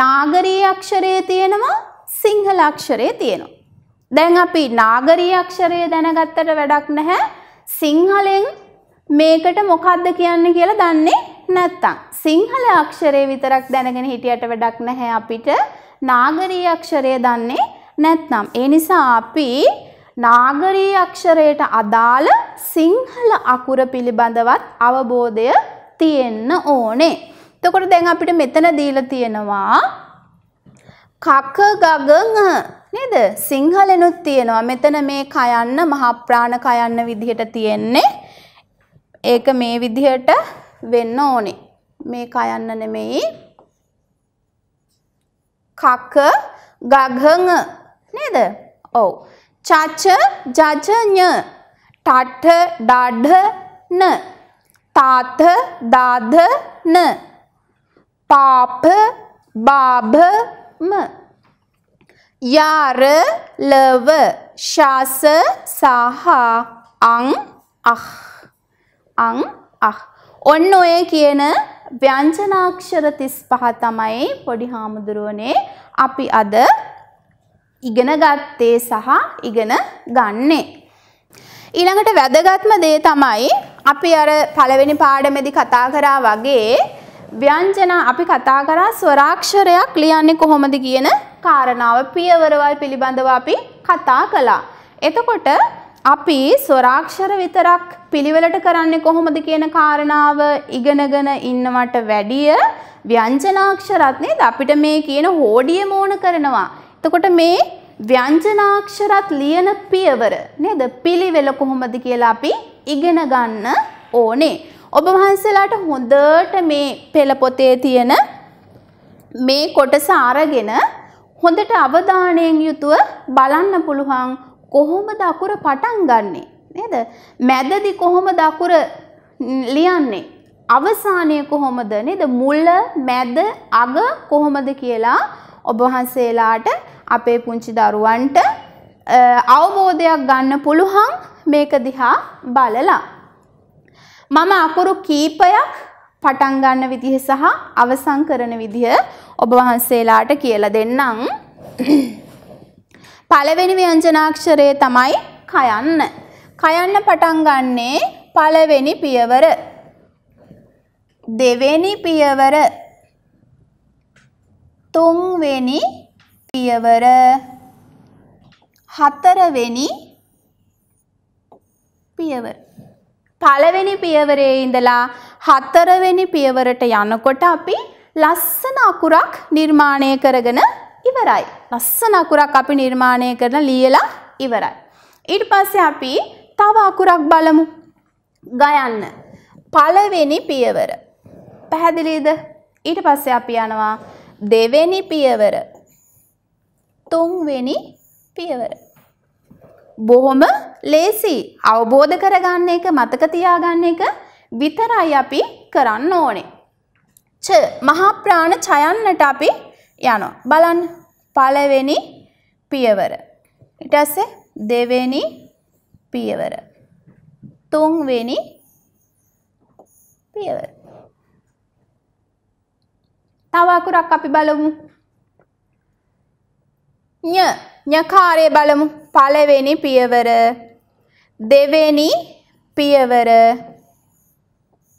නාගරී අක්ෂරයේ තියෙනවා සිංහල අක්ෂරයේ තියෙනවා. දැන් අපි නාගරී අක්ෂරය දැනගත්තට වැඩක් නැහැ. සිංහලෙන් මේකට මොකක්ද කියන්නේ කියලා දන්නේ නැත්තම් සිංහල අක්ෂරය විතරක් දැනගෙන හිටියට වැඩක් නැහැ අපිට නාගරී අක්ෂරය දන්නේ නැත්නම්. ඒ නිසා අපි නාගරී අක්ෂරයට අදාළ සිංහල අකුර පිළිබඳවත් අවබෝධය තියෙන්න ඕනේ. එතකොට දැන් අපිට මෙතන දීලා තියෙනවා කක ගග නේද? සිංහලෙනුත් තියෙනවා. මෙතන මේ කයන්න මහා ප්‍රාණ කයන්න විදිහට තියෙන්නේ. ඒක මේ විදිහට වෙන්න ඕනේ. මේ කයන්න නෙමෙයි කක ගගන නේද? ඔව්. චච ජජඤ ටට ඩඩ න තාත දාද න පාප බාභ ම යාර ලව ශාස සහ අං අහ් අං අහ් ඔන්න ඔය කියන ව්‍යංජනාක්ෂර 35 තමයි පොඩි හාමුදුරුවනේ අපි අද ඉගෙන ගත්තේ සහ ඉගෙන ගන්නේ. ඊළඟට වැදගත්ම දේ තමයි අපි අර පළවෙනි පාඩමේදී කතා කරා වගේ ව්‍යංජන අපි කතා කරා ස්වරාක්ෂරයක් ලියන්නේ කොහොමද කියන කාරණාව පියවරවල් පිළිබඳව අපි කතා කළා. එතකොට අපි ස්වරාක්ෂර විතරක් පිළිවෙලට කරන්නේ කොහොමද කියන කාරණාව ඉගෙනගෙන ඉන්නවට වැඩිය ව්‍යංජනාක්ෂරත් නේද අපිට මේ කියන හෝඩිය මෝන කරනවා. එතකොට මේ ව්‍යංජනාක්ෂරත් ලියන පියවර නේද පිළිවෙල කොහොමද කියලා අපි ඉගෙන ගන්න ඕනේ. ඔබ වහන්සේලාට හොඳට මේ පෙළ පොතේ තියෙන මේ කොටස අරගෙන හොඳට අවධානයෙන් යුතුව බලන්න පුළුවන් කොහොම දකුර පටන් ගන්නේ නේද මැදදි කොහොම දකුර ලියන්නේ අවසානය කොහොමද නේද මුල මැද අග කොහොමද කියලා ඔබ වහන්සේලාට අපේ පුංචි දරුවන්ට අවබෝධයක් ගන්න පුළුවන් මේක දිහා බලලා මම අකුරු කීපයක් පටන් ගන්න විදිහ සහ අවසන් කරන විදිහ ඔබ වහන්සේලාට කියලා දෙන්නම්. පළවෙනි ව්‍යංජනාක්ෂරය තමයි කයන්න. කයන්න පටන් ගන්නේ පළවෙනි පියවර. දෙවෙනි පියවර. තුන්වෙනි පියවර. හතරවෙනි පියවර. පළවෙනි පියවරේ ඉඳලා හතරවෙනි පියවරට යනකොට අපි ලස්සන අකුරක් නිර්මාණය කරගෙන ඉවරයි. ලස්සන අකුරක් අපි නිර්මාණය කරන ලියලා ඉවරයි. ඊට පස්සේ අපි තව අකුරක් බලමු. ගයන්න. පළවෙනි පියවර. පැහැදිලිද? ඊට පස්සේ අපි යනවා දෙවෙනි පියවර. තුන්වෙනි පියවර. බොහොම ලේසි. අවබෝධ කරගන්න එක මතක තියාගන්න එක විතරයි අපි කරන්න ඕනේ. ච මහා ප්‍රාණ ඡයන්නට අපි යනවා. බලන්න පළවෙනි පියවර. ඊට පස්සේ දෙවෙනි පියවර. තුන්වෙනි පියවර. තව අකුරක් අපි බලමු. ඤ ඤකාරය බලමු. පළවෙනි පියවර. දෙවෙනි පියවර.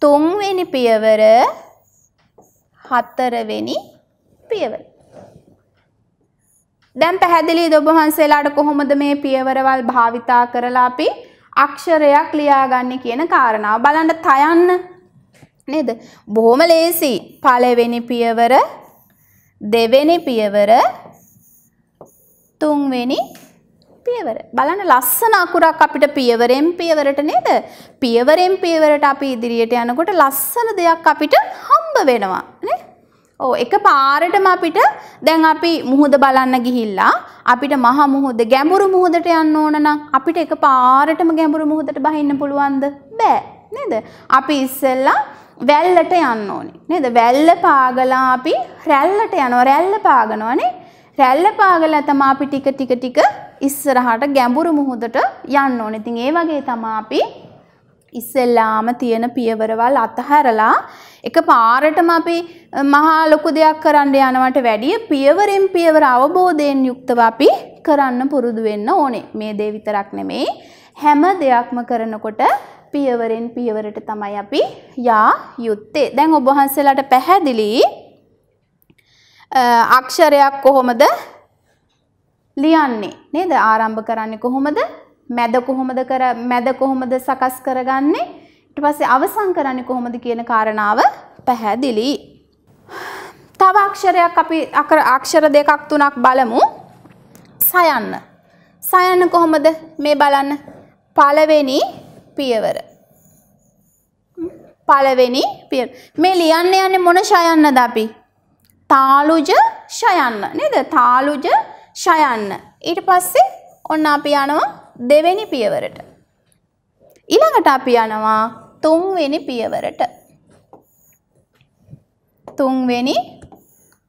තුන්වෙනි පියවර. හතරවෙනි පියවර. දැන් පැහැදිලිද ඔබ වහන්සේලාට කොහොමද මේ පියවරවල් භාවිතා කරලා අපි අක්ෂරයක් ලියාගන්නේ කියන කාරණාව බලන්න තයන්න නේද? බොහොම ලේසි. පළවෙනි පියවර, දෙවෙනි පියවර, තුන්වෙනි පියවර. බලන්න ලස්සන අකුරක් අපිට පියවරෙන් පියවරට නේද? පියවරෙන් පියවරට අපි ඉදිරියට යනකොට ලස්සන දෙයක් අපිට හම්බ වෙනවා නේ? ඕ එක පාරටම අපිට දැන් අපි මුහුද බලන්න ගිහිල්ලා අපිට මහ මුහුද ගැඹුරු මුහුදට යන්න ඕන නම් අපිට එක පාරටම ගැඹුරු මුහුදට බහින්න පුළුවන්ද බෑ නේද අපි ඉස්සෙල්ලා වැල්ලට යන්න ඕනේ නේද වැල්ල පාගලා අපි රැල්ලට යනවා රැල්ල පාගනවනේ රැල්ල පාගලා තමයි අපි ටික ටික ටික ඉස්සරහට ගැඹුරු මුහුදට යන්න ඕනේ ඉතින් ඒ වගේ තමයි අපි ඉස්සෙල්ලාම තියෙන පියවරවල් අතහැරලා එක පාරටම අපි මහා ලොකු දෙයක් කරන්න යනවට වැඩිය පියවරෙන් පියවර අවබෝධයෙන් යුක්තව අපි කරන්න පුරුදු වෙන්න ඕනේ. මේ දේ විතරක් නෙමෙයි හැම දෙයක්ම කරනකොට පියවරෙන් පියවරට තමයි අපි යා යුත්තේ. දැන් ඔබ වහන්සේලාට පැහැදිලි අක්ෂරයක් කොහොමද ලියන්නේ? නේද? ආරම්භ කරන්නේ කොහොමද? මැද කොහොමද කර මැද කොහොමද සකස් කරගන්නේ ඊට පස්සේ අවසන් කරන්නේ කොහොමද කියන කාරණාව පැහැදිලි. තව අක්ෂරයක් අපි අක්ෂර දෙකක් තුනක් බලමු. සයන්න. සයන්න කොහොමද මේ බලන්න. පළවෙනි පියවර. පළවෙනි පියවර. මේ ලියන්න යන්නේ මොන ෂයන්නද අපි? තාලුජ ෂයන්න නේද? තාලුජ ෂයන්න. ඊට පස්සේ ඔන්න අපි යනවා දෙවෙනි පියවරට. ඊළඟට අපි යනවා තුන්වෙනි පියවරට. තුන්වෙනි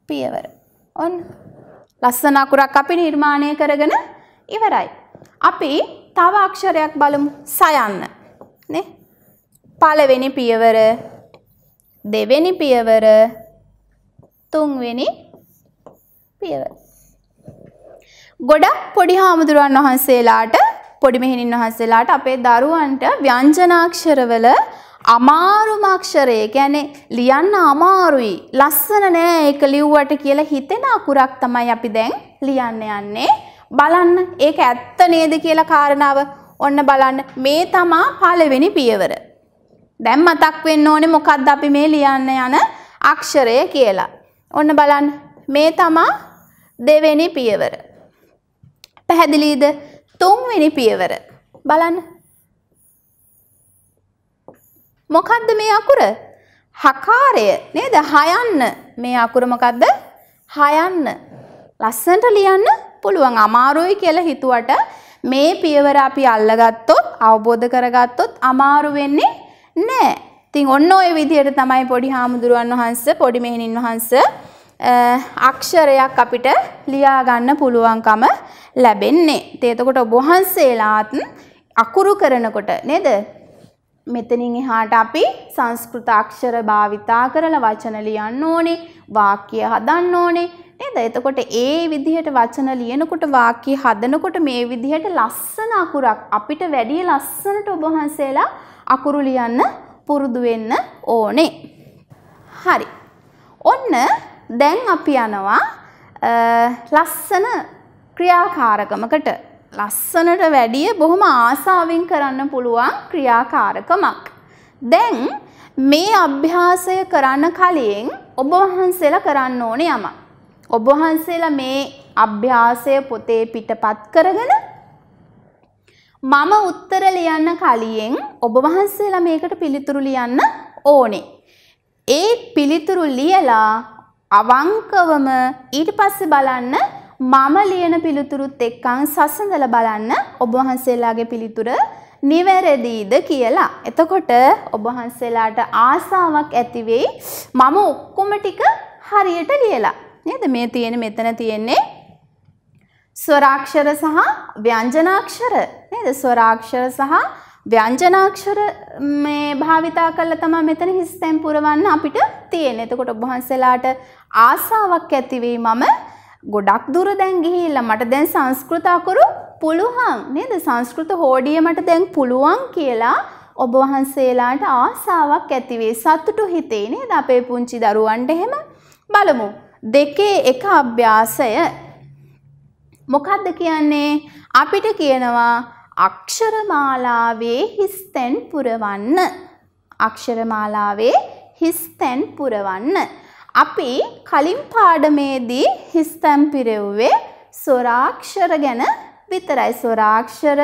පියවර. ඔන්න ලස්සන අකුරක් අපි නිර්මාණය කරගෙන ඉවරයි. අපි තව අක්ෂරයක් බලමු සයන්න. නේ? පළවෙනි පියවර, දෙවෙනි පියවර, තුන්වෙනි පියවර. ගොඩක් පොඩි හාමුදුරුවන් වහන්සේලාට පොඩි මෙහෙණින් වහන්සේලාට අපේ දරුවන්ට ව්‍යංජනාක්ෂරවල අමාරුම අක්ෂරය කියන්නේ ලියන්න අමාරුයි ලස්සන නෑ ඒක ලිව්වට කියලා හිතෙන අකුරක් තමයි අපි දැන් ලියන්න යන්නේ බලන්න ඒක ඇත්ත නේද කියලා කාරණාව ඔන්න බලන්න මේ තමා පළවෙනි පියවර දැන් මතක් වෙන්න ඕනේ මොකද්ද අපි මේ ලියන්න යන අක්ෂරය කියලා ඔන්න බලන්න මේ තමා දෙවෙනි පියවර පැහැදිලිද තුන්වෙනි පියවර බලන්න. මොකද්ද මේ අකුර? හකාරය නේද? හයන්න. මේ අකුර මොකද්ද? හයන්න. ලස්සනට ලියන්න පුළුවන්. අමාරුයි කියලා හිතුවට මේ පියවර අපි අල්ලගත්තොත් අවබෝධ කරගත්තොත් අමාරු වෙන්නේ නැහැ. ඉතින් ඔන්න ඔය විදිහට තමයි පොඩි හාමුදුරුවන් වහන්සේ පොඩි මෙහෙණින් වහන්සේ අක්ෂරයක් අපිට ලියාගන්න පුළුවන්කම ලැබෙන්නේ. තේතකොට ඔබහන්සේලාත් අකුරු කරනකොට නේද මෙතනින් එහාට අපි සංස්කෘත අක්ෂර භාවිතා කරලා වචන ලියන්න ඕනේ, වාක්‍ය හදන්න ඕනේ. නේද? එතකොට ඒ විදිහට වචන ලියනකොට වාක්‍ය හදනකොට මේ විදිහට ලස්සන අකුරක් අපිට වැඩි ලස්සනට ඔබ වහන්සේලා අකුරු ලියන්න පුරුදු වෙන්න ඕනේ. හරි. ඔන්න දැන් අපි යනවා ලස්සන ක්‍රියාකාරකමකට ලස්සනට වැඩිය බොහොම ආසාවෙන් කරන්න පුළුවන් ක්‍රියාකාරකමක්. දැන් මේ අභ්‍යාසය කරන්න කලින් ඔබ වහන්සේලා කරන්න ඕනේ යමක්. ඔබ වහන්සේලා මේ අභ්‍යාසය පොතේ පිටපත් කරගෙන මම උත්තර ලියන්න කලින් ඔබ වහන්සේලා මේකට පිළිතුරු ලියන්න ඕනේ. ඒ පිළිතුරු ලියලා අවංකවම ඊට පස්සේ බලන්න මම ලියන පිළිතුරුත් එක්කන් සසඳලා බලන්න ඔබ වහන්සේලාගේ පිළිතුර නිවැරදිද කියලා. එතකොට ඔබ වහන්සේලාට ආසාවක් ඇති වෙයි මම ඔක්කොම ටික හරියට ලියලා. නේද? මේ තියෙන මෙතන තියෙන්නේ ස්වරාක්ෂර සහ ව්‍යංජනාක්ෂර. නේද? ස්වරාක්ෂර සහ ව්‍යංජනාක්ෂර මේ භාවිතා කළා තමයි මෙතන හිස්තෙන් පුරවන්න අපිට තියෙන්නේ. එතකොට ඔබ වහන්සේලාට ආසාවක් ඇතිවීමම ගොඩක් දුර දැන් ගිහිල්ලා මට දැන් සංස්කෘත අකුරු පුළුවන් නේද? සංස්කෘත හෝඩිය මට දැන් පුළුවන් කියලා ඔබ වහන්සේලාට ආසාවක් ඇතිවේ සතුටු හිතේ නේද? අපේ පුංචි දරුවන්ට එහෙම බලමු. දෙකේ එක අභ්‍යාසය මොකක්ද කියන්නේ? අපිට කියනවා අක්ෂරමාලාවේ හිස්තැන් පුරවන්න. අක්ෂරමාලාවේ හිස්තැන් පුරවන්න. අපි කලින් පාඩමේදී හිස්තැන් පිරෙව්වේ ස්වරාක්ෂර ගැන විතරයි. ස්වරාක්ෂර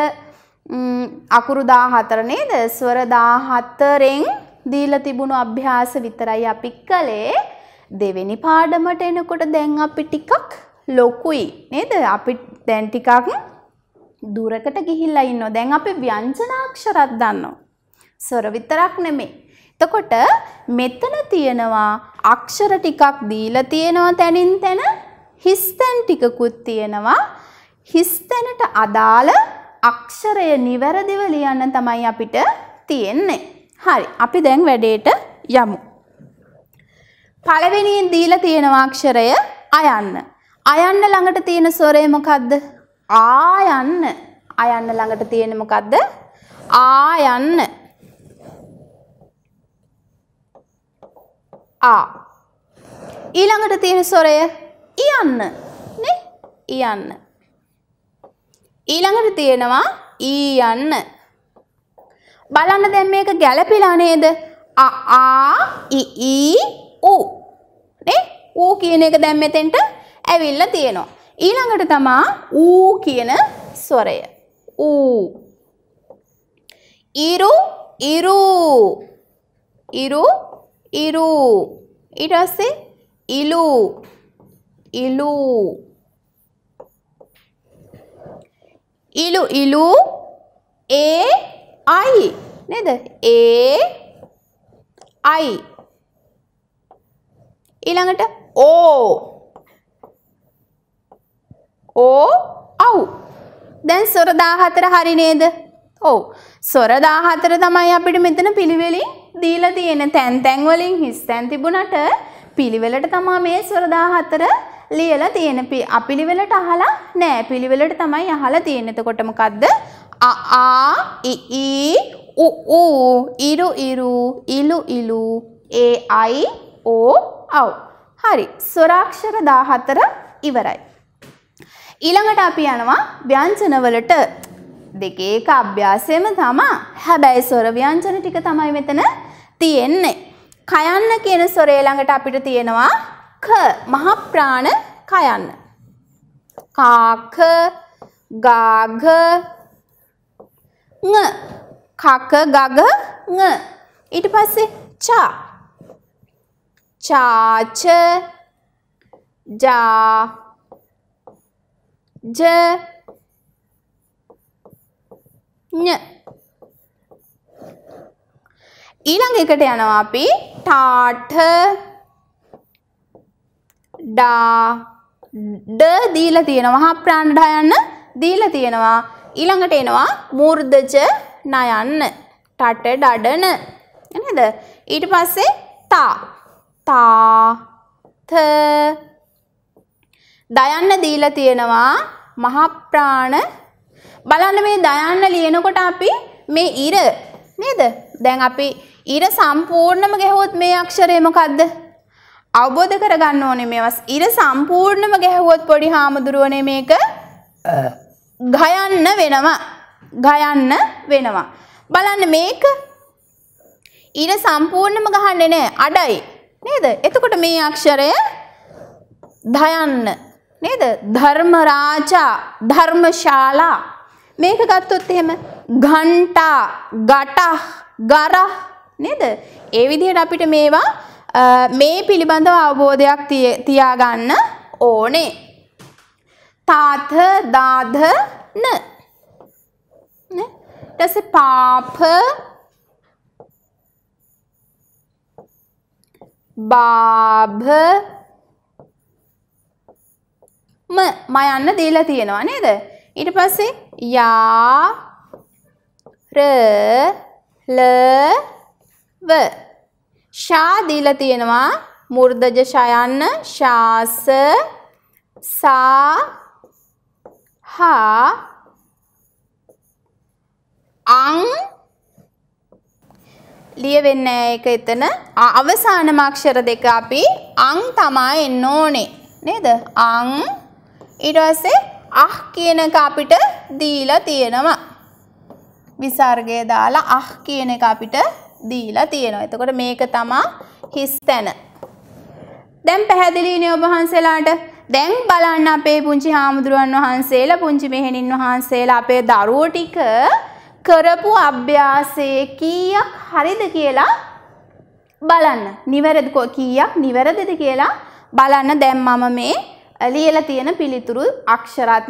අකුරු 14 නේද? ස්වර 14න් දීලා තිබුණු අභ්‍යාස විතරයි අපි කළේ. දෙවෙනි පාඩමට එනකොට දැන් අපි ටිකක් ලොකුයි නේද? අපි දැන් ටිකක් දුරකට ගිහිල්ලා ඉන්නවා. දැන් අපි ව්‍යංජනාක්ෂරත් දන්නවා. ස්වර විතරක් නෙමෙයි. එතකොට මෙතන තියෙනවා අක්ෂර ටිකක් දීලා තියෙනවා තැනින් තැන හිස්තැන් ටිකකුත් තියෙනවා. හිස්තැනට අදාළ අක්ෂරය නිවැරදිව ලියන්න තමයි අපිට තියෙන්නේ. හරි. අපි දැන් වැඩේට යමු. පළවෙනියෙන් දීලා තියෙන අක්ෂරය අයන්න. අයන්න ළඟට තියෙන ස්වරය මොකද්ද? ආ යන්න. ආ යන්න ළඟට තියෙන්නේ මොකද්ද? ආ යන්න. ආ. ඊළඟට තියෙන ස්වරය යන්න. නේ? යන්න. ඊළඟට තියෙනවා ඊ යන්න. බලන්න දැන් මේක ගැළපිලා නේද? අ ආ ඉ ඊ උ. නේ? ඌ කියන එක දැන් මෙතෙන්ට ඇවිල්ලා තියෙනවා. ඊළඟට තමා ඌ කියන ස්වරය. ඌ. ඉරු ඉරු ඉරු ඉරු ඊට පස්සේ ඉලු ඉලු ඉලු ඉලු ඒ අයි නේද ඒ අයි ඊළඟට ඕ ඕ අව් දැන් සොර දාහතර හරි නේද ඔව් සොර දාහතර තමයි අපිට මෙතන පිළිවෙලින් දීලා තියෙන තැන් තැන් වලින් හිස් තැන් තිබුණට පිළිවෙලට තමයි මේ සොර දාහතර ලියලා තියෙන අපිළිවෙලට අහලා නෑ පිළිවෙලට තමයි අහලා තියෙන එතකොට මොකද්ද අ ආ ඉ ඉ උ උ ඉරු ඉරු ඉලු ඉලු ඒ අයි ඕ අව් හරි ස්වරාක්ෂර 14 ඉවරයි ඊළඟට අපි යනවා ව්‍යංජනවලට දෙකේක අභ්‍යාසයම තමා හැබැයි ස්වර ව්‍යංජන ටික තමයි මෙතන තියෙන්නේ. කයන්න කියන ස්වරේ ළඟට අපිට තියෙනවා ක මහ ප්‍රාණ කයන්න. කාක ගාග ङ කක ගග ङ ඊට පස්සේ චා චාච ජා ജ ඊළඟ එකට යනවා අපි ටාට ඩා ඩ දීලා තියෙනවා ප්‍රාණ ඩ යන්න දීලා තියෙනවා ඊළඟට එනවා මූර්ධජ නයන්න ටට ඩඩන නේද ඊට පස්සේ තා තා ත දයන්න දීලා තියෙනවා මහප්‍රාණ බලන්න මේ දයන්න ලියනකොට අපි මේ ඉර නේද? දැන් අපි ඉර සම්පූර්ණම ගැහුවොත් මේ අක්ෂරය මොකද්ද? අවබෝධ කරගන්න ඕනේ මේවස්. ඉර සම්පූර්ණම ගැහුවොත් පොඩි හාමුදුරුවනේ මේක ගයන්න වෙනවා. ගයන්න වෙනවා. බලන්න මේක ඉර සම්පූර්ණම ගහන්නේ නැහැ. අඩයි. නේද? එතකොට මේ අක්ෂරය දයන්න නේද? ධර්මරාජා, ධර්මශාලා. මේක ගත්තොත් එහෙම ඝණ්ටා, ගටහ, ගරහ නේද? ඒ විදිහට අපිට මේවා මේ පිළිබඳව අවබෝධයක් තියාගන්න ඕනේ. තාත දාධ න නේ? ඊට පස්සේ පාප බාභ ම ම යන්න දීලා තියෙනවා නේද? ඊට පස්සේ යා ර ල ව ෂා දීලා තියෙනවා මූර්ධජ ෂයන්න ශාස සා හා අං ලියවෙන්නේ ඒක එතන අවසානම අක්ෂර දෙක අපි අං තමයි එන්න ඕනේ නේද? අං ඊට පස්සේ අහ් කියන එක අපිට දීලා තියෙනවා. විසර්ගය දාලා අහ් කියන එක අපිට දීලා තියෙනවා. එතකොට මේක තමා හිස් තැන. දැන් පැහැදිලිනේ ඔබ වහන්සේලාට. දැන් බලන්න අපේ පුංචි හාමුදුරුවන් වහන්සේලා පුංචි මෙහෙණින් වහන්සේලා අපේ දරුවෝ ටික කරපු අභ්‍යාසයේ කීයක් හරිද කියලා බලන්න. නිවැරදි කීයක් නිවැරදිද කියලා බලන්න දැන් මම මේ ලියල තියෙන පිළිතුරු අක්ෂරත්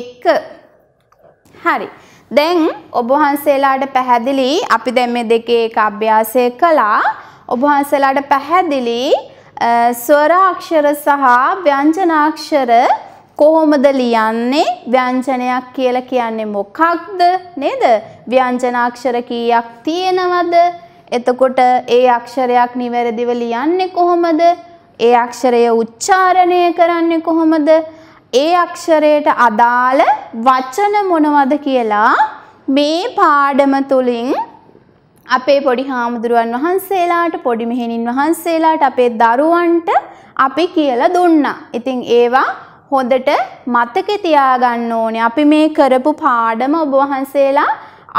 එක්ක. හරි. දැන් ඔබහන්සේලාට පැහැදිලි අපි දැන් මේ දෙකේ එක අභ්‍යාසය කළා. ඔබහන්සේලාට පැහැදිලි ස්වරාක්ෂර සහ ව්‍යංජනාක්ෂර කොහොමද ලියන්නේ ව්‍යංජනයක් කියලා කියන්නේ මොකක්ද නේද ව්‍යංජනාක්ෂර කීයක් තියෙනවද එතකොට ඒ අක්ෂරයක් නිවැරදිව ලියන්නේ කොහොමද ඒ අක්ෂරය උච්චාරණය කරන්නේ කොහොමද? ඒ අක්ෂරයට අදාළ වචන මොනවද කියලා මේ පාඩම තුලින් අපේ පොඩි හාමුදුරුවන් වහන්සේලාට පොඩි මෙහෙණින් වහන්සේලාට අපේ දරුවන්ට අපි කියලා දුන්නා. ඉතින් ඒවා හොඳට මතකේ තියාගන්න ඕනේ. අපි මේ කරපු පාඩම ඔබ වහන්සේලා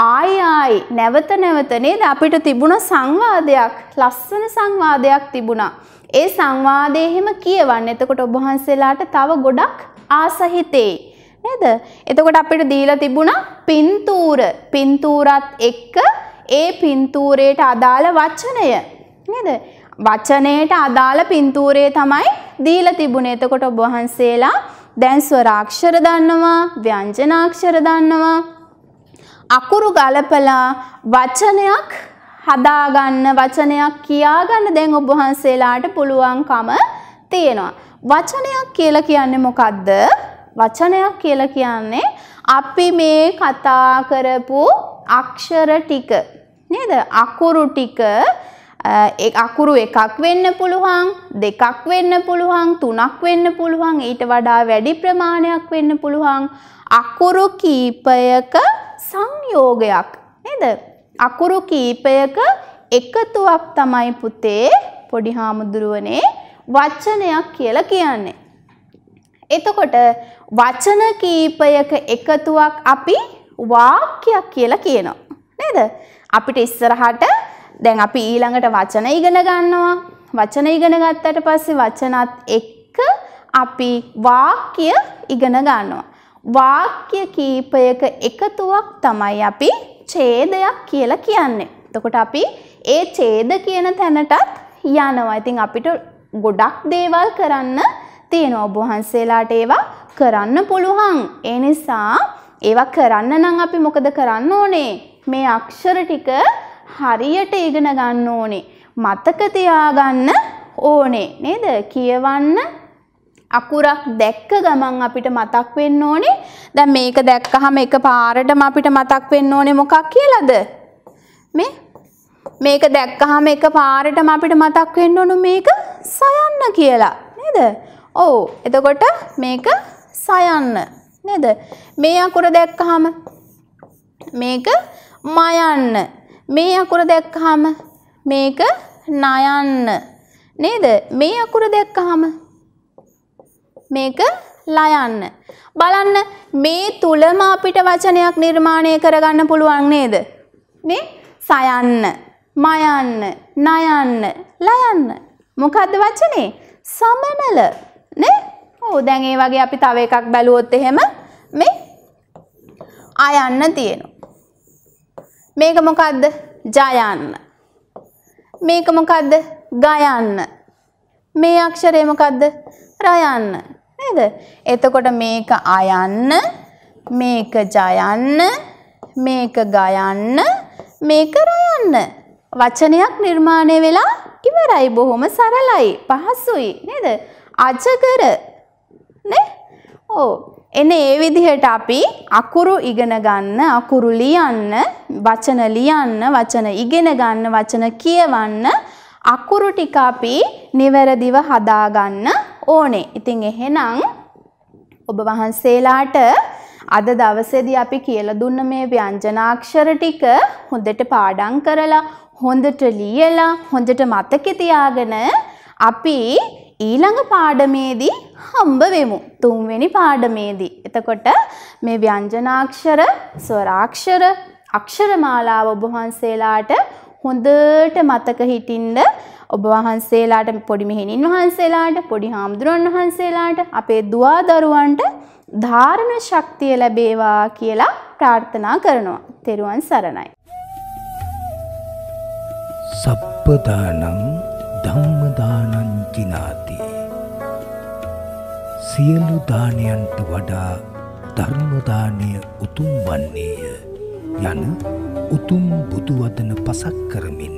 ආයි ආයි නැවත නැවත නේද අපිට තිබුණ සංවාදයක් ලස්සන සංවාදයක් තිබුණා. ඒ සංවාදය එහෙම කියවන්න. එතකොට ඔබ වහන්සේලාට තව ගොඩක් ආසහිතේ. නේද? එතකොට අපිට දීලා තිබුණා පින්තූර. පින්තූරත් එක්ක ඒ පින්තූරයට අදාළ වචනය. නේද? වචනයට අදාළ පින්තූරය තමයි දීලා තිබුණේ. එතකොට ඔබ වහන්සේලා දැන් ස්වරාක්ෂර දන්නවා, ව්‍යංජනාක්ෂර දන්නවා. අකුරු ගලපලා වචනයක් හදාගන්න වචනයක් කියාගන්න දැන් ඔබ වහන්සේලාට පුළුවන්කම තියෙනවා. වචනයක් කියලා කියන්නේ මොකද්ද? වචනයක් කියලා කියන්නේ අපි මේ කතා කරපු අක්ෂර ටික නේද? අකුරු ටික අකුරු එකක් වෙන්න පුළුවන් දෙකක් වෙන්න පුළුවන් තුනක් වෙන්න පුළුවන් ඊට වඩා වැඩි ප්‍රමාණයක් වෙන්න පුළුවන් අකුරු කීපයක සංයෝගයක් නේද අකුරු කීපයක එකතුවක් තමයි පුතේ පොඩි හාමුදුරුවනේ වචනයක් කියලා කියන්නේ. එතකොට වචන කීපයක එකතුවක් අපි වාක්‍යයක් කියලා කියනවා. නේද? අපිට ඉස්සරහට දැන් අපි ඊළඟට වචන ඉගෙන ගන්නවා. වචන ඉගෙන ගත්තට පස්සේ වචනත් එක්ක අපි වාක්‍ය ඉගෙන ගන්නවා. වාක්‍ය කීපයක එකතුවක් තමයි අපි ඡේදයක් කියලා කියන්නේ. එතකොට අපි ඒ ඡේද කියන තැනටත් යනවා. ඉතින් අපිට ගොඩක් දේවල් කරන්න තියෙනවා. ඔබ වහන්සේලාට ඒවා කරන්න පුළුවන්. ඒ නිසා ඒවා කරන්න නම් අපි මොකද කරන්න ඕනේ? මේ අක්ෂර ටික හරියට ඉගෙන ගන්න ඕනේ. මතක තියාගන්න ඕනේ නේද? කියවන්න අකුරක් දැක්ක ගමන් අපිට මතක් වෙන්න ඕනේ දැන් මේක දැක්කහම එක පාරටම අපිට මතක් වෙන්න ඕනේ මොකක් කියලාද මේ මේක දැක්කහම එක පාරටම අපිට මතක් වෙන්න ඕන මේක සයන්න කියලා නේද ඔව් එතකොට මේක සයන්න නේද මේ අකුර දැක්කහම මේක මයන්න මේ අකුර දැක්කහම මේක නයන්න නේද මේ අකුර දැක්කහම මේක ලයන්න. බලන්න මේ තුලම අපිට වචනයක් නිර්මාණය කරගන්න පුළුවන් නේද? මේ සයන්න, මයන්න, නයන්න, ලයන්න. මොකද්ද වචනේ? සමනල. නේ? ඔව් දැන් ඒ වගේ අපි තව එකක් බැලුවොත් එහෙම මේ අයන්න තියෙනවා. මේක මොකද්ද? ජයන්න. මේක මොකද්ද? ගයන්න. මේ අක්ෂරය මොකද්ද? රයන්න. නේද? එතකොට මේක අයන්න, මේක ජයන්න, මේක ගයන්න, මේක රයන්න. වචනයක් නිර්මාණය වෙලා ඉවරයි. බොහොම සරලයි, පහසුයි නේද? අජගර නේ? ඔව්. එන ඒ විදිහට අපි අකුරු ඉගෙන ගන්න, අකුරු ලියන්න, වචන ලියන්න, වචන ඉගෙන ගන්න, වචන කියවන්න අකුරු ටික අපි නිවැරදිව හදාගන්න ඕනේ. ඉතින් එහෙනම් ඔබ වහන්සේලාට අද දවසේදී අපි කියලා දුන්න මේ ව්‍යංජනාක්ෂර ටික හොඳට පාඩම් කරලා හොඳට ලියලා හොඳට මතකේ තියාගෙන අපි ඊළඟ පාඩමේදී හම්බ වෙමු තුන්වෙනි පාඩමේදී. එතකොට මේ ව්‍යංජනාක්ෂර, ස්වරාක්ෂර, අක්ෂරමාලාව ඔබ වහන්සේලාට හොඳට මතක හිටින්න ඔබ වහන්සේලාට පොඩි මෙහෙණින් වහන්සේලාට පොඩි හාමුදුරන් වහන්සේලාට අපේ දුවා දරුවන්ට ධාරණ ශක්තිය ලැබේවා කියලා ප්‍රාර්ථනා කරනවා. තෙරුවන් සරණයි. සප්පදානං ධම්මදානං ජිනාති සියලු දානයන්ට වඩා ධර්මදානය උතුම් වන්නේය යන උතුම් බුදුවදන පසක් කරමින්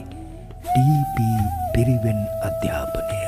ටීපී පිරිවෙන් අධ්‍යාපනය